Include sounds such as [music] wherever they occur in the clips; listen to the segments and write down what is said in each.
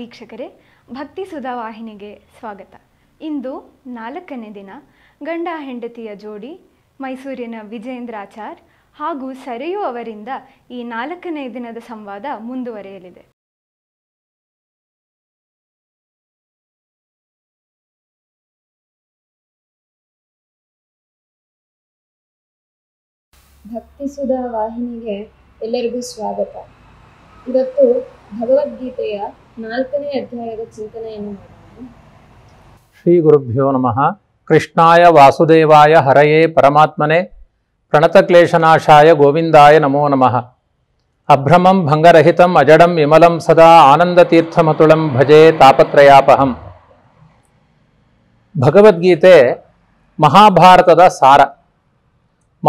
ವೀಕ್ಷಕರೇ ಭಕ್ತಿ ಸುಧಾ ವಾಹಿನಿಗೆ ಸ್ವಾಗತ ಇಂದು ನಾಲ್ಕನೇ ದಿನ ಗಂಡ ಹೆಂಡತಿಯ ಜೋಡಿ ಮೈಸೂರಿನ ವಿಜೇಂದ್ರಾಚಾರ್ ಹಾಗೂ ಸರಿಯು ಅವರಿಂದ ಈ ನಾಲ್ಕನೇ ದಿನದ ಸಂವಾದ ಮುಂದುವರೆಯಲಿದೆ ಭಕ್ತಿ ಸುಧಾ ವಾಹಿನಿಗೆ ಎಲ್ಲರಿಗೂ ಸ್ವಾಗತ ಇವತ್ತು ಭಗವದ್ಗೀತೆಯ ನಾಲ್ಕನೇ ಅಧ್ಯಾಯದ ಚಿಂತನೆಯನ್ನು ಮಾಡೋಣ ಶ್ರೀ ಗುರುಭ್ಯೋ ನಮಃ ಕೃಷ್ಣಾಯ ವಾಸುದೇವಾಯ ಹರಯೇ ಪರಮಾತ್ಮನೆ ಪ್ರಣತಕ್ಲೇಶನಾಶಾಯ ಗೋವಿಂದಾಯ ನಮೋ ನಮಃ ಅಭ್ರಮಂ ಭಂಗರಹಿತಂ ಅಜಡಂ ವಿಮಲಂ ಸದಾ ಆನಂದತೀರ್ಥಮತುಳಂ ಭಜೆ ತಾಪತ್ರಯಾಪಹಂ ಭಗವದ್ಗೀತೆ ಮಹಾಭಾರತದ ಸಾರ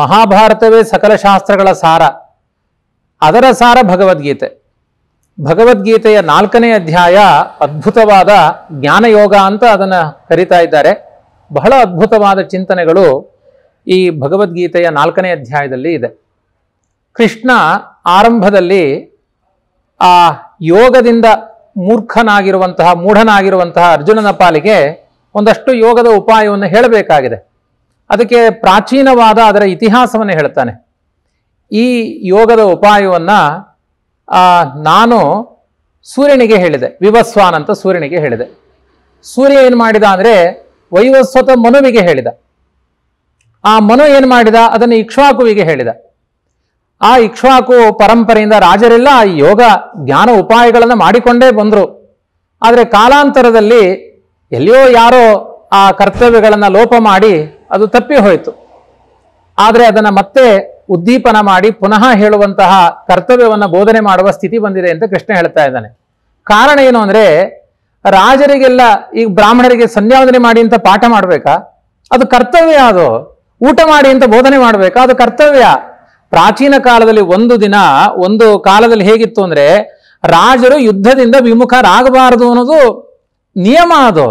ಮಹಾಭಾರತವೇ ಸಕಲ ಶಾಸ್ತ್ರಗಳ ಸಾರ ಅದರ ಸಾರ ಭಗವದ್ಗೀತೆ ಭಗವದ್ಗೀತೆಯ ನಾಲ್ಕನೇ ಅಧ್ಯಾಯ ಅದ್ಭುತವಾದ ಜ್ಞಾನಯೋಗ ಅಂತ ಅದನ್ನು ಕರಿತಾ ಇದ್ದಾರೆ ಬಹಳ ಅದ್ಭುತವಾದ ಚಿಂತನೆಗಳು ಈ ಭಗವದ್ಗೀತೆಯ ನಾಲ್ಕನೇ ಅಧ್ಯಾಯದಲ್ಲಿ ಇದೆ ಕೃಷ್ಣ ಆರಂಭದಲ್ಲಿ ಆ ಯೋಗದಿಂದ ಮೂರ್ಖನಾಗಿರುವಂತಹ ಮೂಢನಾಗಿರುವಂತಹ ಅರ್ಜುನನ ಪಾಲಿಗೆ ಒಂದಷ್ಟು ಯೋಗದ ಉಪಾಯವನ್ನು ಹೇಳಬೇಕಾಗಿದೆ ಅದಕ್ಕೆ ಪ್ರಾಚೀನವಾದ ಅದರ ಇತಿಹಾಸವನ್ನು ಹೇಳ್ತಾನೆ ಈ ಯೋಗದ ಉಪಾಯವನ್ನು ನಾನು ಸೂರ್ಯನಿಗೆ ಹೇಳಿದೆ ವಿವಸ್ವಾನ್ ಅಂತ ಸೂರ್ಯನಿಗೆ ಹೇಳಿದೆ ಸೂರ್ಯ ಏನು ಮಾಡಿದ ಅಂದರೆ ವೈವಸ್ವತ ಮನುವಿಗೆ ಹೇಳಿದ ಆ ಮನು ಏನು ಮಾಡಿದ ಅದನ್ನು ಇಕ್ಷ್ವಾಕುವಿಗೆ ಹೇಳಿದ ಆ ಇಕ್ಷ್ವಾಕು ಪರಂಪರೆಯಿಂದ ರಾಜರೆಲ್ಲ ಆ ಯೋಗ ಜ್ಞಾನ ಉಪಾಯಗಳನ್ನು ಮಾಡಿಕೊಂಡೇ ಬಂದರು ಆದರೆ ಕಾಲಾಂತರದಲ್ಲಿ ಎಲ್ಲಿಯೋ ಯಾರೋ ಆ ಕರ್ತವ್ಯಗಳನ್ನು ಲೋಪ ಮಾಡಿ ಅದು ತಪ್ಪಿ ಹೋಯಿತು ಆದರೆ ಅದನ್ನು ಮತ್ತೆ ಉದ್ದೀಪನ ಮಾಡಿ ಪುನಃ ಹೇಳುವಂತಹ ಕರ್ತವ್ಯವನ್ನು ಬೋಧನೆ ಮಾಡುವ ಸ್ಥಿತಿ ಬಂದಿದೆ ಅಂತ ಕೃಷ್ಣ ಹೇಳ್ತಾ ಇದ್ದಾನೆ ಕಾರಣ ಏನು ಅಂದರೆ ರಾಜರಿಗೆಲ್ಲ ಈಗ ಬ್ರಾಹ್ಮಣರಿಗೆ ಸಂಧ್ಯಾವಂದನೆ ಮಾಡಿ ಅಂತ ಪಾಠ ಮಾಡಬೇಕಾ ಅದು ಕರ್ತವ್ಯ ಅದು ಊಟ ಮಾಡಿ ಅಂತ ಬೋಧನೆ ಮಾಡಬೇಕಾ ಅದು ಕರ್ತವ್ಯ ಪ್ರಾಚೀನ ಕಾಲದಲ್ಲಿ ಒಂದು ದಿನ ಒಂದು ಕಾಲದಲ್ಲಿ ಹೇಗಿತ್ತು ಅಂದರೆ ರಾಜರು ಯುದ್ಧದಿಂದ ವಿಮುಖರಾಗಬಾರದು ಅನ್ನೋದು ನಿಯಮ ಅದು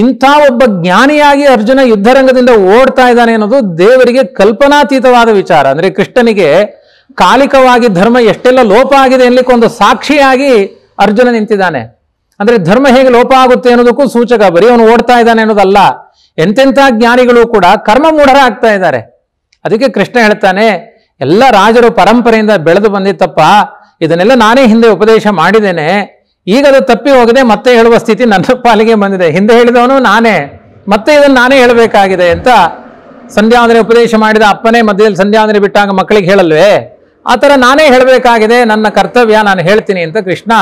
ಇಂಥ ಒಬ್ಬ ಜ್ಞಾನಿಯಾಗಿ ಅರ್ಜುನ ಯುದ್ಧರಂಗದಿಂದ ಓಡ್ತಾ ಇದ್ದಾನೆ ಅನ್ನೋದು ದೇವರಿಗೆ ಕಲ್ಪನಾತೀತವಾದ ವಿಚಾರ ಅಂದರೆ ಕೃಷ್ಣನಿಗೆ ಕಾಲಿಕವಾಗಿ ಧರ್ಮ ಎಷ್ಟೆಲ್ಲ ಲೋಪ ಆಗಿದೆ ಎನ್ಲಿಕ್ಕೆ ಒಂದು ಸಾಕ್ಷಿಯಾಗಿ ಅರ್ಜುನ ನಿಂತಿದ್ದಾನೆ ಅಂದರೆ ಧರ್ಮ ಹೇಗೆ ಲೋಪ ಆಗುತ್ತೆ ಅನ್ನೋದಕ್ಕೂ ಸೂಚಕ ಬರೀ ಅವನು ಓಡ್ತಾ ಇದ್ದಾನೆ ಅನ್ನೋದಲ್ಲ ಎಂತೆಂಥ ಜ್ಞಾನಿಗಳು ಕೂಡ ಕರ್ಮ ಆಗ್ತಾ ಇದ್ದಾರೆ ಅದಕ್ಕೆ ಕೃಷ್ಣ ಹೇಳ್ತಾನೆ ಎಲ್ಲ ರಾಜರು ಪರಂಪರೆಯಿಂದ ಬೆಳೆದು ಬಂದಿತ್ತಪ್ಪ ಇದನ್ನೆಲ್ಲ ನಾನೇ ಹಿಂದೆ ಉಪದೇಶ ಮಾಡಿದ್ದೇನೆ ಈಗ ಅದು ತಪ್ಪಿ ಹೋಗದೆ ಮತ್ತೆ ಹೇಳುವ ಸ್ಥಿತಿ ನನ್ನ [laughs] ಪಾಲಿಗೆ ಬಂದಿದೆ ಹಿಂದೆ ಹೇಳಿದವನು ನಾನೇ ಮತ್ತೆ ಇದನ್ನು ನಾನೇ ಹೇಳಬೇಕಾಗಿದೆ ಅಂತ ಸಂಧ್ಯಾಂದ್ರೆ ಉಪದೇಶ ಮಾಡಿದ ಅಪ್ಪನೇ ಮಧ್ಯದಲ್ಲಿ ಸಂಧ್ಯಾಂದ್ರೆ ಬಿಟ್ಟಾಗ ಮಕ್ಕಳಿಗೆ ಹೇಳಲ್ವೇ ಆ ಥರ ನಾನೇ ಹೇಳಬೇಕಾಗಿದೆ ನನ್ನ ಕರ್ತವ್ಯ ನಾನು ಹೇಳ್ತೀನಿ ಅಂತ ಕೃಷ್ಣ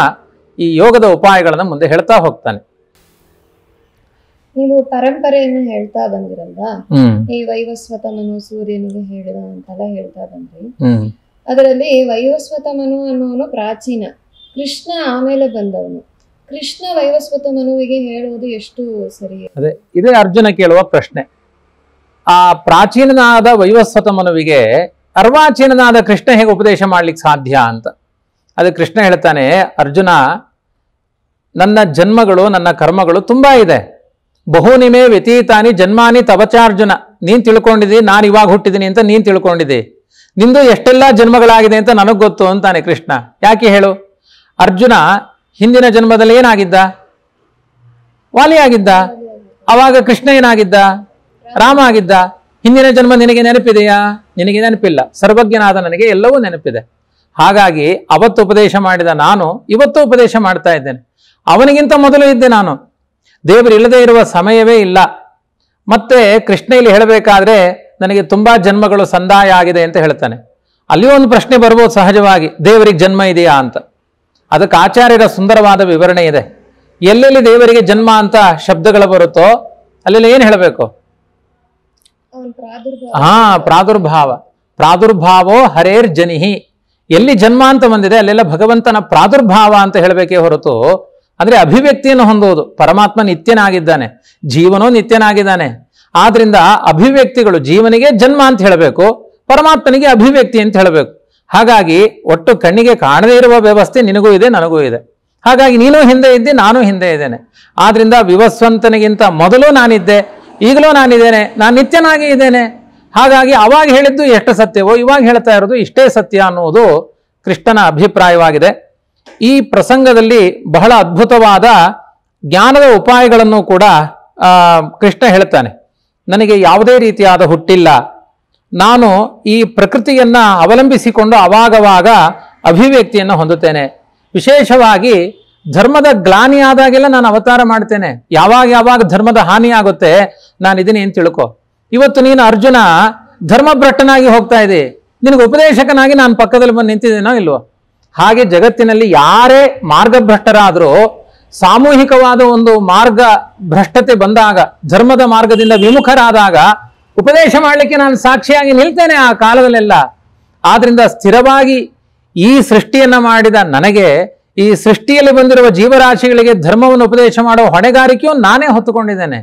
ಈ ಯೋಗದ ಉಪಾಯಗಳನ್ನು ಮುಂದೆ ಹೇಳ್ತಾ ಹೋಗ್ತಾನೆ ನೀವು ಪರಂಪರೆಯನ್ನು ಹೇಳ್ತಾ ಬಂದಿರಲ್ವಾ ಈ ವೈವಸ್ವತಮನು ಸೂರ್ಯನಿಗೆ ಹೇಳಿದ ಅಂತೆಲ್ಲ ಹೇಳ್ತಾ ಬಂದ್ರಿ ಅದರಲ್ಲಿ ವೈವಸ್ವತಮನು ಅನ್ನೋನು ಪ್ರಾಚೀನ ಕೃಷ್ಣ ಆಮೇಲೆ ಬಂದವನು ಕೃಷ್ಣ ವೈವಸ್ವತ ಮನುವಿಗೆ ಹೇಳುವುದು ಎಷ್ಟು ಸರಿ ಅದೇ ಇದೇ ಅರ್ಜುನ ಕೇಳುವ ಪ್ರಶ್ನೆ ಆ ಪ್ರಾಚೀನನಾದ ವೈವಸ್ವತ ಮನುವಿಗೆ ಅರ್ವಾಚೀನನಾದ ಕೃಷ್ಣ ಹೇಗೆ ಉಪದೇಶ ಮಾಡ್ಲಿಕ್ಕೆ ಸಾಧ್ಯ ಅಂತ ಅದು ಕೃಷ್ಣ ಹೇಳ್ತಾನೆ ಅರ್ಜುನ ನನ್ನ ಜನ್ಮಗಳು ನನ್ನ ಕರ್ಮಗಳು ತುಂಬಾ ಇದೆ ಬಹುನಿಮೆ ವ್ಯತೀತಾನಿ ಜನ್ಮಾನಿ ತವಚಾರ್ಜುನ ನೀನು ತಿಳ್ಕೊಂಡಿದಿ ನಾನು ಇವಾಗ ಹುಟ್ಟಿದೀನಿ ಅಂತ ನೀನು ತಿಳ್ಕೊಂಡಿದ್ದಿ ನಿಂದು ಎಷ್ಟೆಲ್ಲ ಜನ್ಮಗಳಾಗಿದೆ ಅಂತ ನನಗೆ ಗೊತ್ತು ಅಂತಾನೆ ಕೃಷ್ಣ ಯಾಕೆ ಹೇಳು ಅರ್ಜುನ ಹಿಂದಿನ ಜನ್ಮದಲ್ಲಿ ಏನಾಗಿದ್ದ ವಾಲಿಯಾಗಿದ್ದ ಅವಾಗ ಕೃಷ್ಣ ಏನಾಗಿದ್ದ ರಾಮ ಆಗಿದ್ದ ಹಿಂದಿನ ಜನ್ಮ ನಿನಗೆ ನೆನಪಿದೆಯಾ ನಿನಗೆ ನೆನಪಿಲ್ಲ ಸರ್ವಜ್ಞನಾದ ನನಗೆ ಎಲ್ಲವೂ ನೆನಪಿದೆ ಹಾಗಾಗಿ ಅವತ್ತು ಉಪದೇಶ ಮಾಡಿದ ನಾನು ಇವತ್ತು ಉಪದೇಶ ಮಾಡ್ತಾ ಇದ್ದೇನೆ ಅವನಿಗಿಂತ ಮೊದಲು ಇದ್ದೆ ನಾನು ದೇವರು ಇಲ್ಲದೆ ಇರುವ ಸಮಯವೇ ಇಲ್ಲ ಮತ್ತೆ ಕೃಷ್ಣ ಇಲ್ಲಿ ಹೇಳಬೇಕಾದ್ರೆ ನನಗೆ ತುಂಬಾ ಜನ್ಮಗಳು ಸಂದಾಯ ಆಗಿದೆ ಅಂತ ಹೇಳ್ತಾನೆ ಅಲ್ಲಿಯೂ ಒಂದು ಪ್ರಶ್ನೆ ಬರ್ಬೋದು ಸಹಜವಾಗಿ ದೇವರಿಗೆ ಜನ್ಮ ಇದೆಯಾ ಅಂತ ಅದಕ್ಕೆ ಆಚಾರ್ಯರ ಸುಂದರವಾದ ವಿವರಣೆ ಇದೆ ಎಲ್ಲೆಲ್ಲಿ ದೇವರಿಗೆ ಜನ್ಮ ಅಂತ ಶಬ್ದಗಳು ಬರುತ್ತೋ ಅಲ್ಲೆಲ್ಲ ಏನು ಹೇಳಬೇಕು ಹಾ ಪ್ರಾದುರ್ಭಾವ ಪ್ರಾದುರ್ಭಾವೋ ಹರೇರ್ ಜನಿಹಿ ಎಲ್ಲಿ ಜನ್ಮ ಅಂತ ಬಂದಿದೆ ಅಲ್ಲೆಲ್ಲ ಭಗವಂತನ ಪ್ರಾದುರ್ಭಾವ ಅಂತ ಹೇಳಬೇಕೇ ಹೊರತು ಅಂದ್ರೆ ಅಭಿವ್ಯಕ್ತಿಯನ್ನು ಹೊಂದುವುದು ಪರಮಾತ್ಮ ನಿತ್ಯನಾಗಿದ್ದಾನೆ ಜೀವನೋ ನಿತ್ಯನಾಗಿದ್ದಾನೆ ಆದ್ರಿಂದ ಅಭಿವ್ಯಕ್ತಿಗಳು ಜೀವನಿಗೆ ಜನ್ಮ ಅಂತ ಹೇಳಬೇಕು ಪರಮಾತ್ಮನಿಗೆ ಅಭಿವ್ಯಕ್ತಿ ಅಂತ ಹೇಳಬೇಕು ಹಾಗಾಗಿ ಒಟ್ಟು ಕಣ್ಣಿಗೆ ಕಾಣದೇ ಇರುವ ವ್ಯವಸ್ಥೆ ನಿನಗೂ ಇದೆ ನನಗೂ ಇದೆ ಹಾಗಾಗಿ ನೀನು ಹಿಂದೆ ಇದ್ದಿ ನಾನು ಹಿಂದೆ ಇದ್ದೇನೆ ಆದ್ದರಿಂದ ವಿವಸ್ವಂತನಿಗಿಂತ ಮೊದಲು ನಾನಿದ್ದೆ ಈಗಲೂ ನಾನಿದ್ದೇನೆ ನಾನು ನಿತ್ಯನಾಗಿ ಇದ್ದೇನೆ ಹಾಗಾಗಿ ಅವಾಗ ಹೇಳಿದ್ದು ಎಷ್ಟು ಸತ್ಯವೋ ಇವಾಗ ಹೇಳ್ತಾ ಇರೋದು ಇಷ್ಟೇ ಸತ್ಯ ಅನ್ನುವುದು ಕೃಷ್ಣನ ಅಭಿಪ್ರಾಯವಾಗಿದೆ ಈ ಪ್ರಸಂಗದಲ್ಲಿ ಬಹಳ ಅದ್ಭುತವಾದ ಜ್ಞಾನದ ಉಪಾಯಗಳನ್ನು ಕೂಡ ಕೃಷ್ಣ ಹೇಳ್ತಾನೆ ನನಗೆ ಯಾವುದೇ ರೀತಿಯಾದ ಹುಟ್ಟಿಲ್ಲ ನಾನು ಈ ಪ್ರಕೃತಿಯನ್ನ ಅವಲಂಬಿಸಿಕೊಂಡು ಅವಾಗವಾಗ ಅಭಿವ್ಯಕ್ತಿಯನ್ನು ಹೊಂದುತ್ತೇನೆ ವಿಶೇಷವಾಗಿ ಧರ್ಮದ ಗ್ಲಾನಿ ಆದಾಗೆಲ್ಲ ನಾನು ಅವತಾರ ಮಾಡ್ತೇನೆ ಯಾವಾಗ ಯಾವಾಗ ಧರ್ಮದ ಹಾನಿ ಆಗುತ್ತೆ ನಾನು ಇದನ್ನ ಏನು ತಿಳ್ಕೊ ಇವತ್ತು ನೀನು ಅರ್ಜುನ ಧರ್ಮಭ್ರಷ್ಟನಾಗಿ ಹೋಗ್ತಾ ಇದೆ ನಿನಗೆ ಉಪದೇಶಕನಾಗಿ ನಾನು ಪಕ್ಕದಲ್ಲಿ ಬಂದು ನಿಂತಿದ್ದೇನೋ ಇಲ್ವೋ ಹಾಗೆ ಜಗತ್ತಿನಲ್ಲಿ ಯಾರೇ ಮಾರ್ಗಭ್ರಷ್ಟರಾದರೂ ಸಾಮೂಹಿಕವಾದ ಒಂದು ಮಾರ್ಗ ಭ್ರಷ್ಟತೆ ಬಂದಾಗ ಧರ್ಮದ ಮಾರ್ಗದಿಂದ ವಿಮುಖರಾದಾಗ ಉಪದೇಶ ಮಾಡಲಿಕ್ಕೆ ನಾನು ಸಾಕ್ಷಿಯಾಗಿ ನಿಲ್ತೇನೆ ಆ ಕಾಲದಲ್ಲೆಲ್ಲ ಆದ್ರಿಂದ ಸ್ಥಿರವಾಗಿ ಈ ಸೃಷ್ಟಿಯನ್ನ ಮಾಡಿದ ನನಗೆ ಈ ಸೃಷ್ಟಿಯಲ್ಲಿ ಬಂದಿರುವ ಜೀವರಾಶಿಗಳಿಗೆ ಧರ್ಮವನ್ನು ಉಪದೇಶ ಮಾಡುವ ಹೊಣೆಗಾರಿಕೆಯು ನಾನೇ ಹೊತ್ತುಕೊಂಡಿದ್ದೇನೆ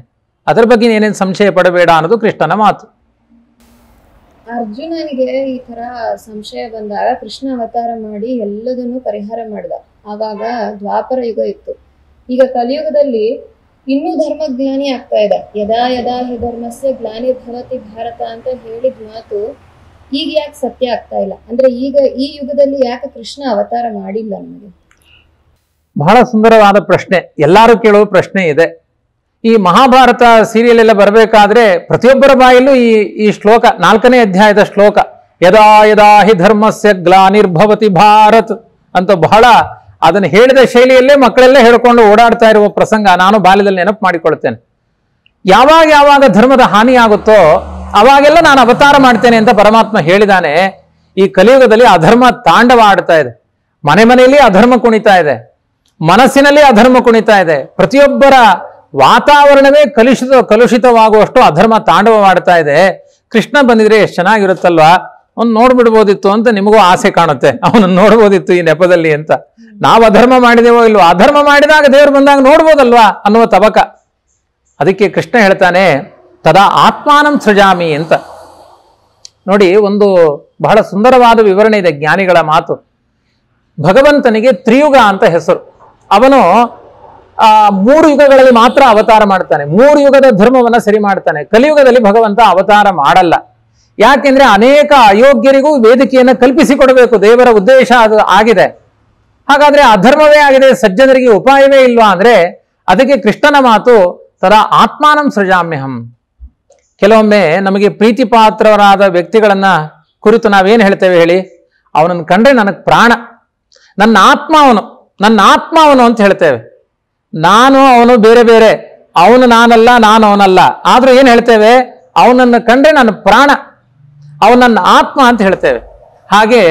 ಅದರ ಬಗ್ಗೆ ಏನೇನು ಸಂಶಯ ಪಡಬೇಡ ಅನ್ನೋದು ಕೃಷ್ಣನ ಮಾತು ಅರ್ಜುನನಿಗೆ ಈ ತರ ಸಂಶಯ ಬಂದಾಗ ಕೃಷ್ಣ ಅವತಾರ ಮಾಡಿ ಎಲ್ಲದನ್ನೂ ಪರಿಹಾರ ಮಾಡಿದ ಆವಾಗ ದ್ವಾಪರ ಯುಗ ಇತ್ತು ಈಗ ಕಲಿಯುಗದಲ್ಲಿ ಇನ್ನೂ ಧರ್ಮಜ್ಞಾನಿ ಆಗ್ತಾ ಇದೆ ಯದಾ ಯದಾ ಹಿ ಧರ್ಮಸ್ಯ ಗ್ಲಾನಿರ್ಭವತಿ ಭಾರತ ಅಂತ ಹೇಳಿದ ಮಾತು ಈಗ ಯಾಕೆ ಸತ್ಯ ಆಗ್ತಾ ಇಲ್ಲ ಅಂದ್ರೆ ಈಗ ಈ ಯುಗದಲ್ಲಿ ಯಾಕೆ ಕೃಷ್ಣ ಅವತಾರ ಮಾಡಿಲ್ಲ ನಮಗೆ ಬಹಳ ಸುಂದರವಾದ ಪ್ರಶ್ನೆ ಎಲ್ಲರೂ ಕೇಳುವ ಪ್ರಶ್ನೆ ಇದೆ ಈ ಮಹಾಭಾರತ ಸೀರಿಯಲ್ ಎಲ್ಲ ಬರಬೇಕಾದ್ರೆ ಪ್ರತಿಯೊಬ್ಬರ ಬಾಯಲ್ಲೂ ಈ ಈ ಶ್ಲೋಕ ನಾಲ್ಕನೇ ಅಧ್ಯಾಯದ ಶ್ಲೋಕ ಯದಾ ಯದಾ ಹಿ ಧರ್ಮಸ್ಯ ಗ್ಲಾನಿರ್ಭವತಿ ಭಾರತ್ ಅಂತ ಬಹಳ ಅದನ್ನು ಹೇಳಿದ ಶೈಲಿಯಲ್ಲೇ ಮಕ್ಕಳೆಲ್ಲ ಹೇಳಿಕೊಂಡು ಓಡಾಡ್ತಾ ಇರುವ ಪ್ರಸಂಗ ನಾನು ಬಾಲ್ಯದಲ್ಲಿ ನೆನಪು ಮಾಡಿಕೊಳ್ತೇನೆ ಯಾವಾಗ ಯಾವಾಗ ಧರ್ಮದ ಹಾನಿ ಆಗುತ್ತೋ ಅವಾಗೆಲ್ಲ ನಾನು ಅವತಾರ ಮಾಡ್ತೇನೆ ಅಂತ ಪರಮಾತ್ಮ ಹೇಳಿದಾನೆ ಈ ಕಲಿಯುಗದಲ್ಲಿ ಅಧರ್ಮ ತಾಂಡವ ಆಡ್ತಾ ಇದೆ ಮನೆ ಮನೆಯಲ್ಲಿ ಅಧರ್ಮ ಕುಣಿತಾ ಇದೆ ಮನಸ್ಸಿನಲ್ಲಿ ಅಧರ್ಮ ಕುಣಿತಾ ಇದೆ ಪ್ರತಿಯೊಬ್ಬರ ವಾತಾವರಣವೇ ಕಲುಷಿತ ಕಲುಷಿತವಾಗುವಷ್ಟು ಅಧರ್ಮ ತಾಂಡವ ಮಾಡ್ತಾ ಇದೆ ಕೃಷ್ಣ ಬಂದಿದ್ರೆ ಎಷ್ಟು ಚೆನ್ನಾಗಿರುತ್ತಲ್ವಾ ಅವ್ನು ನೋಡ್ಬಿಡ್ಬೋದಿತ್ತು ಅಂತ ನಿಮಗೂ ಆಸೆ ಕಾಣುತ್ತೆ ಅವನನ್ನು ನೋಡ್ಬೋದಿತ್ತು ಈ ನೆಪದಲ್ಲಿ ಅಂತ ನಾವು ಅಧರ್ಮ ಮಾಡಿದೆವೋ ಇಲ್ವೋ ಅಧರ್ಮ ಮಾಡಿದಾಗ ದೇವರು ಬಂದಾಗ ನೋಡ್ಬೋದಲ್ವಾ ಅನ್ನುವ ತಬಕ ಅದಕ್ಕೆ ಕೃಷ್ಣ ಹೇಳ್ತಾನೆ ತದಾ ಆತ್ಮಾನಂ ಸೃಜಾಮಿ ಅಂತ ನೋಡಿ ಒಂದು ಬಹಳ ಸುಂದರವಾದ ವಿವರಣೆ ಇದೆ ಜ್ಞಾನಿಗಳ ಮಾತು ಭಗವಂತನಿಗೆ ತ್ರಿಯುಗ ಅಂತ ಹೆಸರು ಅವನು ಆ ಮೂರು ಯುಗಗಳಲ್ಲಿ ಮಾತ್ರ ಅವತಾರ ಮಾಡ್ತಾನೆ ಮೂರು ಯುಗದ ಧರ್ಮವನ್ನು ಸರಿ ಮಾಡ್ತಾನೆ ಕಲಿಯುಗದಲ್ಲಿ ಭಗವಂತ ಅವತಾರ ಮಾಡಲ್ಲ ಯಾಕೆಂದ್ರೆ ಅನೇಕ ಅಯೋಗ್ಯರಿಗೂ ವೇದಿಕೆಯನ್ನು ಕಲ್ಪಿಸಿಕೊಡಬೇಕು ದೇವರ ಉದ್ದೇಶ ಅದು ಆಗಿದೆ ಹಾಗಾದ್ರೆ ಅಧರ್ಮವೇ ಆಗಿದೆ ಸಜ್ಜನರಿಗೆ ಉಪಾಯವೇ ಇಲ್ವಾ ಅಂದ್ರೆ ಅದಕ್ಕೆ ಕೃಷ್ಣನ ಮಾತು ಸದಾ ಆತ್ಮಾನಂ ಸೃಜಾಮ್ಯಹಂ ಕೆಲವೊಮ್ಮೆ ನಮಗೆ ಪ್ರೀತಿ ಪಾತ್ರರಾದ ವ್ಯಕ್ತಿಗಳನ್ನ ಕುರಿತು ನಾವೇನು ಹೇಳ್ತೇವೆ ಹೇಳಿ ಅವನನ್ನು ಕಂಡ್ರೆ ನನಗೆ ಪ್ರಾಣ ನನ್ನ ಆತ್ಮ ಅವನು ನನ್ನ ಆತ್ಮ ಅವನು ಅಂತ ಹೇಳ್ತೇವೆ ನಾನು ಅವನು ಬೇರೆ ಬೇರೆ ಅವನು ನಾನಲ್ಲ ನಾನು ಅವನಲ್ಲ ಆದ್ರೂ ಏನು ಹೇಳ್ತೇವೆ ಅವನನ್ನು ಕಂಡ್ರೆ ನನ್ನ ಪ್ರಾಣ ಅವನನ್ನ ಆತ್ಮ ಅಂತ ಹೇಳ್ತೇವೆ ಹಾಗೆ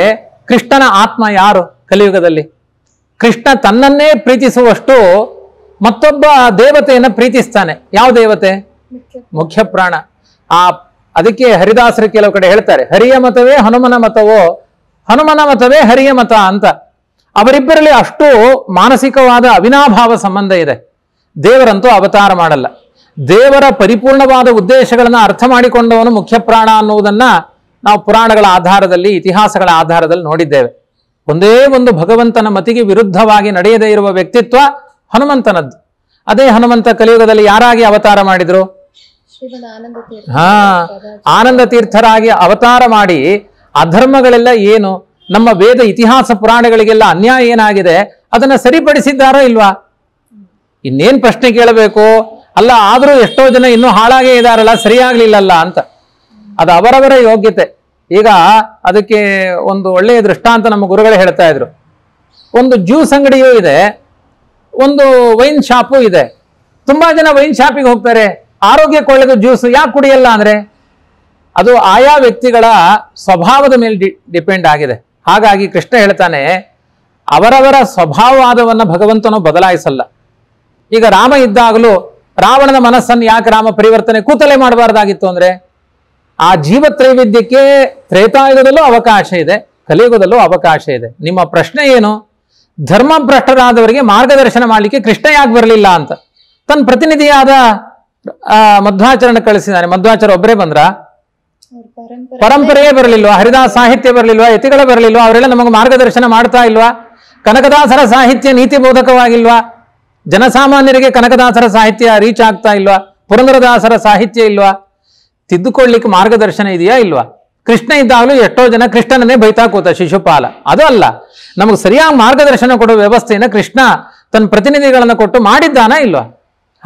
ಕೃಷ್ಣನ ಆತ್ಮ ಯಾರು ಕಲಿಯುಗದಲ್ಲಿ ಕೃಷ್ಣ ತನ್ನನ್ನೇ ಪ್ರೀತಿಸುವಷ್ಟು ಮತ್ತೊಬ್ಬ ದೇವತೆಯನ್ನು ಪ್ರೀತಿಸ್ತಾನೆ ಯಾವ ದೇವತೆ ಮುಖ್ಯ ಪ್ರಾಣ ಆ ಅದಕ್ಕೆ ಹರಿದಾಸರು ಕೆಲವು ಕಡೆ ಹೇಳ್ತಾರೆ ಹರಿಯ ಮತವೇ ಹನುಮನ ಮತವೋ ಹನುಮನ ಮತವೇ ಹರಿಯ ಮತ ಅಂತ ಅವರಿಬ್ಬರಲ್ಲಿ ಅಷ್ಟು ಮಾನಸಿಕವಾದ ಅವಿನಾಭಾವ ಸಂಬಂಧ ಇದೆ ದೇವರಂತೂ ಅವತಾರ ಮಾಡಲ್ಲ ದೇವರ ಪರಿಪೂರ್ಣವಾದ ಉದ್ದೇಶಗಳನ್ನು ಅರ್ಥ ಮಾಡಿಕೊಂಡವನು ಮುಖ್ಯ ಪ್ರಾಣ ಅನ್ನುವುದನ್ನ ನಾವು ಪುರಾಣಗಳ ಆಧಾರದಲ್ಲಿ ಇತಿಹಾಸಗಳ ಆಧಾರದಲ್ಲಿ ನೋಡಿದ್ದೇವೆ ಒಂದೇ ಒಂದು ಭಗವಂತನ ಮತಿಗೆ ವಿರುದ್ಧವಾಗಿ ನಡೆಯದೇ ಇರುವ ವ್ಯಕ್ತಿತ್ವ ಹನುಮಂತನದ್ದು ಅದೇ ಹನುಮಂತ ಕಲಿಯುಗದಲ್ಲಿ ಯಾರಾಗಿ ಅವತಾರ ಮಾಡಿದ್ರು ಹಾ ಆನಂದ ತೀರ್ಥರಾಗಿ ಅವತಾರ ಮಾಡಿ ಅಧರ್ಮಗಳೆಲ್ಲ ಏನು ನಮ್ಮ ವೇದ ಇತಿಹಾಸ ಪುರಾಣಗಳಿಗೆಲ್ಲ ಅನ್ಯಾಯ ಏನಾಗಿದೆ ಅದನ್ನ ಸರಿಪಡಿಸಿದ್ದಾರೋ ಇಲ್ವಾ ಇನ್ನೇನ್ ಪ್ರಶ್ನೆ ಕೇಳಬೇಕು ಅಲ್ಲ ಆದರೂ ಎಷ್ಟೋ ಜನ ಇನ್ನೂ ಹಾಳಾಗೇ ಇದಾರಲ್ಲ ಸರಿಯಾಗ್ಲಿಲ್ಲಲ್ಲ ಅಂತ ಅದು ಅವರವರ ಯೋಗ್ಯತೆ ಈಗ ಅದಕ್ಕೆ ಒಂದು ಒಳ್ಳೆಯ ದೃಷ್ಟಾಂತ ನಮ್ಮ ಗುರುಗಳೇ ಹೇಳ್ತಾ ಇದ್ರು ಒಂದು ಜ್ಯೂಸ್ ಅಂಗಡಿಯೂ ಇದೆ ಒಂದು ವೈನ್ ಶಾಪು ಇದೆ ತುಂಬಾ ಜನ ವೈನ್ ಶಾಪಿಗೆ ಹೋಗ್ತಾರೆ ಆರೋಗ್ಯಕ್ಕೆ ಒಳ್ಳೆಯದು ಜ್ಯೂಸ್ ಯಾಕೆ ಕುಡಿಯಲ್ಲ ಅಂದ್ರೆ ಅದು ಆಯಾ ವ್ಯಕ್ತಿಗಳ ಸ್ವಭಾವದ ಮೇಲೆ ಡಿಪೆಂಡ್ ಆಗಿದೆ ಹಾಗಾಗಿ ಕೃಷ್ಣ ಹೇಳ್ತಾನೆ ಅವರವರ ಸ್ವಭಾವವಾದವನ್ನು ಭಗವಂತನು ಬದಲಾಯಿಸಲ್ಲ ಈಗ ರಾಮ ಇದ್ದಾಗಲೂ ರಾವಣನ ಮನಸ್ಸನ್ನು ಯಾಕೆ ರಾಮ ಪರಿವರ್ತನೆ ಕೂತಲೇ ಮಾಡಬಾರ್ದಾಗಿತ್ತು ಅಂದ್ರೆ ಆ ಜೀವ ತ್ರೈವೇದ್ಯಕ್ಕೆ ತ್ರೇತಾಯುಗದಲ್ಲೂ ಅವಕಾಶ ಇದೆ ಕಲಿಯುಗದಲ್ಲೂ ಅವಕಾಶ ಇದೆ ನಿಮ್ಮ ಪ್ರಶ್ನೆ ಏನು ಧರ್ಮಭ್ರಷ್ಟರಾದವರಿಗೆ ಮಾರ್ಗದರ್ಶನ ಮಾಡಲಿಕ್ಕೆ ಕೃಷ್ಣ ಯಾಕೆ ಬರಲಿಲ್ಲ ಅಂತ ತನ್ನ ಪ್ರತಿನಿಧಿಯಾದ ಮಧ್ವಾಚರಣ ಕಳಿಸಿದ್ದಾನೆ ಮಧ್ವಾಚಾರ ಒಬ್ಬರೇ ಬಂದ್ರ ಪರಂಪರೆಯೇ ಬರಲಿಲ್ವಾ ಹರಿದಾಸ ಸಾಹಿತ್ಯ ಬರಲಿಲ್ವಾ ಯತಿಗಳ ಬರಲಿಲ್ವಾ ಅವರೆಲ್ಲ ನಮಗೆ ಮಾರ್ಗದರ್ಶನ ಮಾಡ್ತಾ ಇಲ್ವಾ ಕನಕದಾಸರ ಸಾಹಿತ್ಯ ನೀತಿ ಬೋಧಕವಾಗಿಲ್ವಾ ಜನಸಾಮಾನ್ಯರಿಗೆ ಕನಕದಾಸರ ಸಾಹಿತ್ಯ ರೀಚ್ ಆಗ್ತಾ ಇಲ್ವಾ ಪುರಂದರದಾಸರ ಸಾಹಿತ್ಯ ಇಲ್ವಾ ತಿದ್ದುಕೊಳ್ಳಿಕ್ಕೆ ಮಾರ್ಗದರ್ಶನ ಇದೆಯಾ ಇಲ್ವಾ ಕೃಷ್ಣ ಇದ್ದಾಗಲೂ ಎಷ್ಟೋ ಜನ ಕೃಷ್ಣನನ್ನೇ ಬೈತಾ ಕೂತ ಶಿಶುಪಾಲ ಅದು ಅಲ್ಲ ನಮಗೆ ಸರಿಯಾಗಿ ಮಾರ್ಗದರ್ಶನ ಕೊಡೋ ವ್ಯವಸ್ಥೆಯನ್ನು ಕೃಷ್ಣ ತನ್ನ ಪ್ರತಿನಿಧಿಗಳನ್ನು ಕೊಟ್ಟು ಮಾಡಿದ್ದಾನ ಇಲ್ವಾ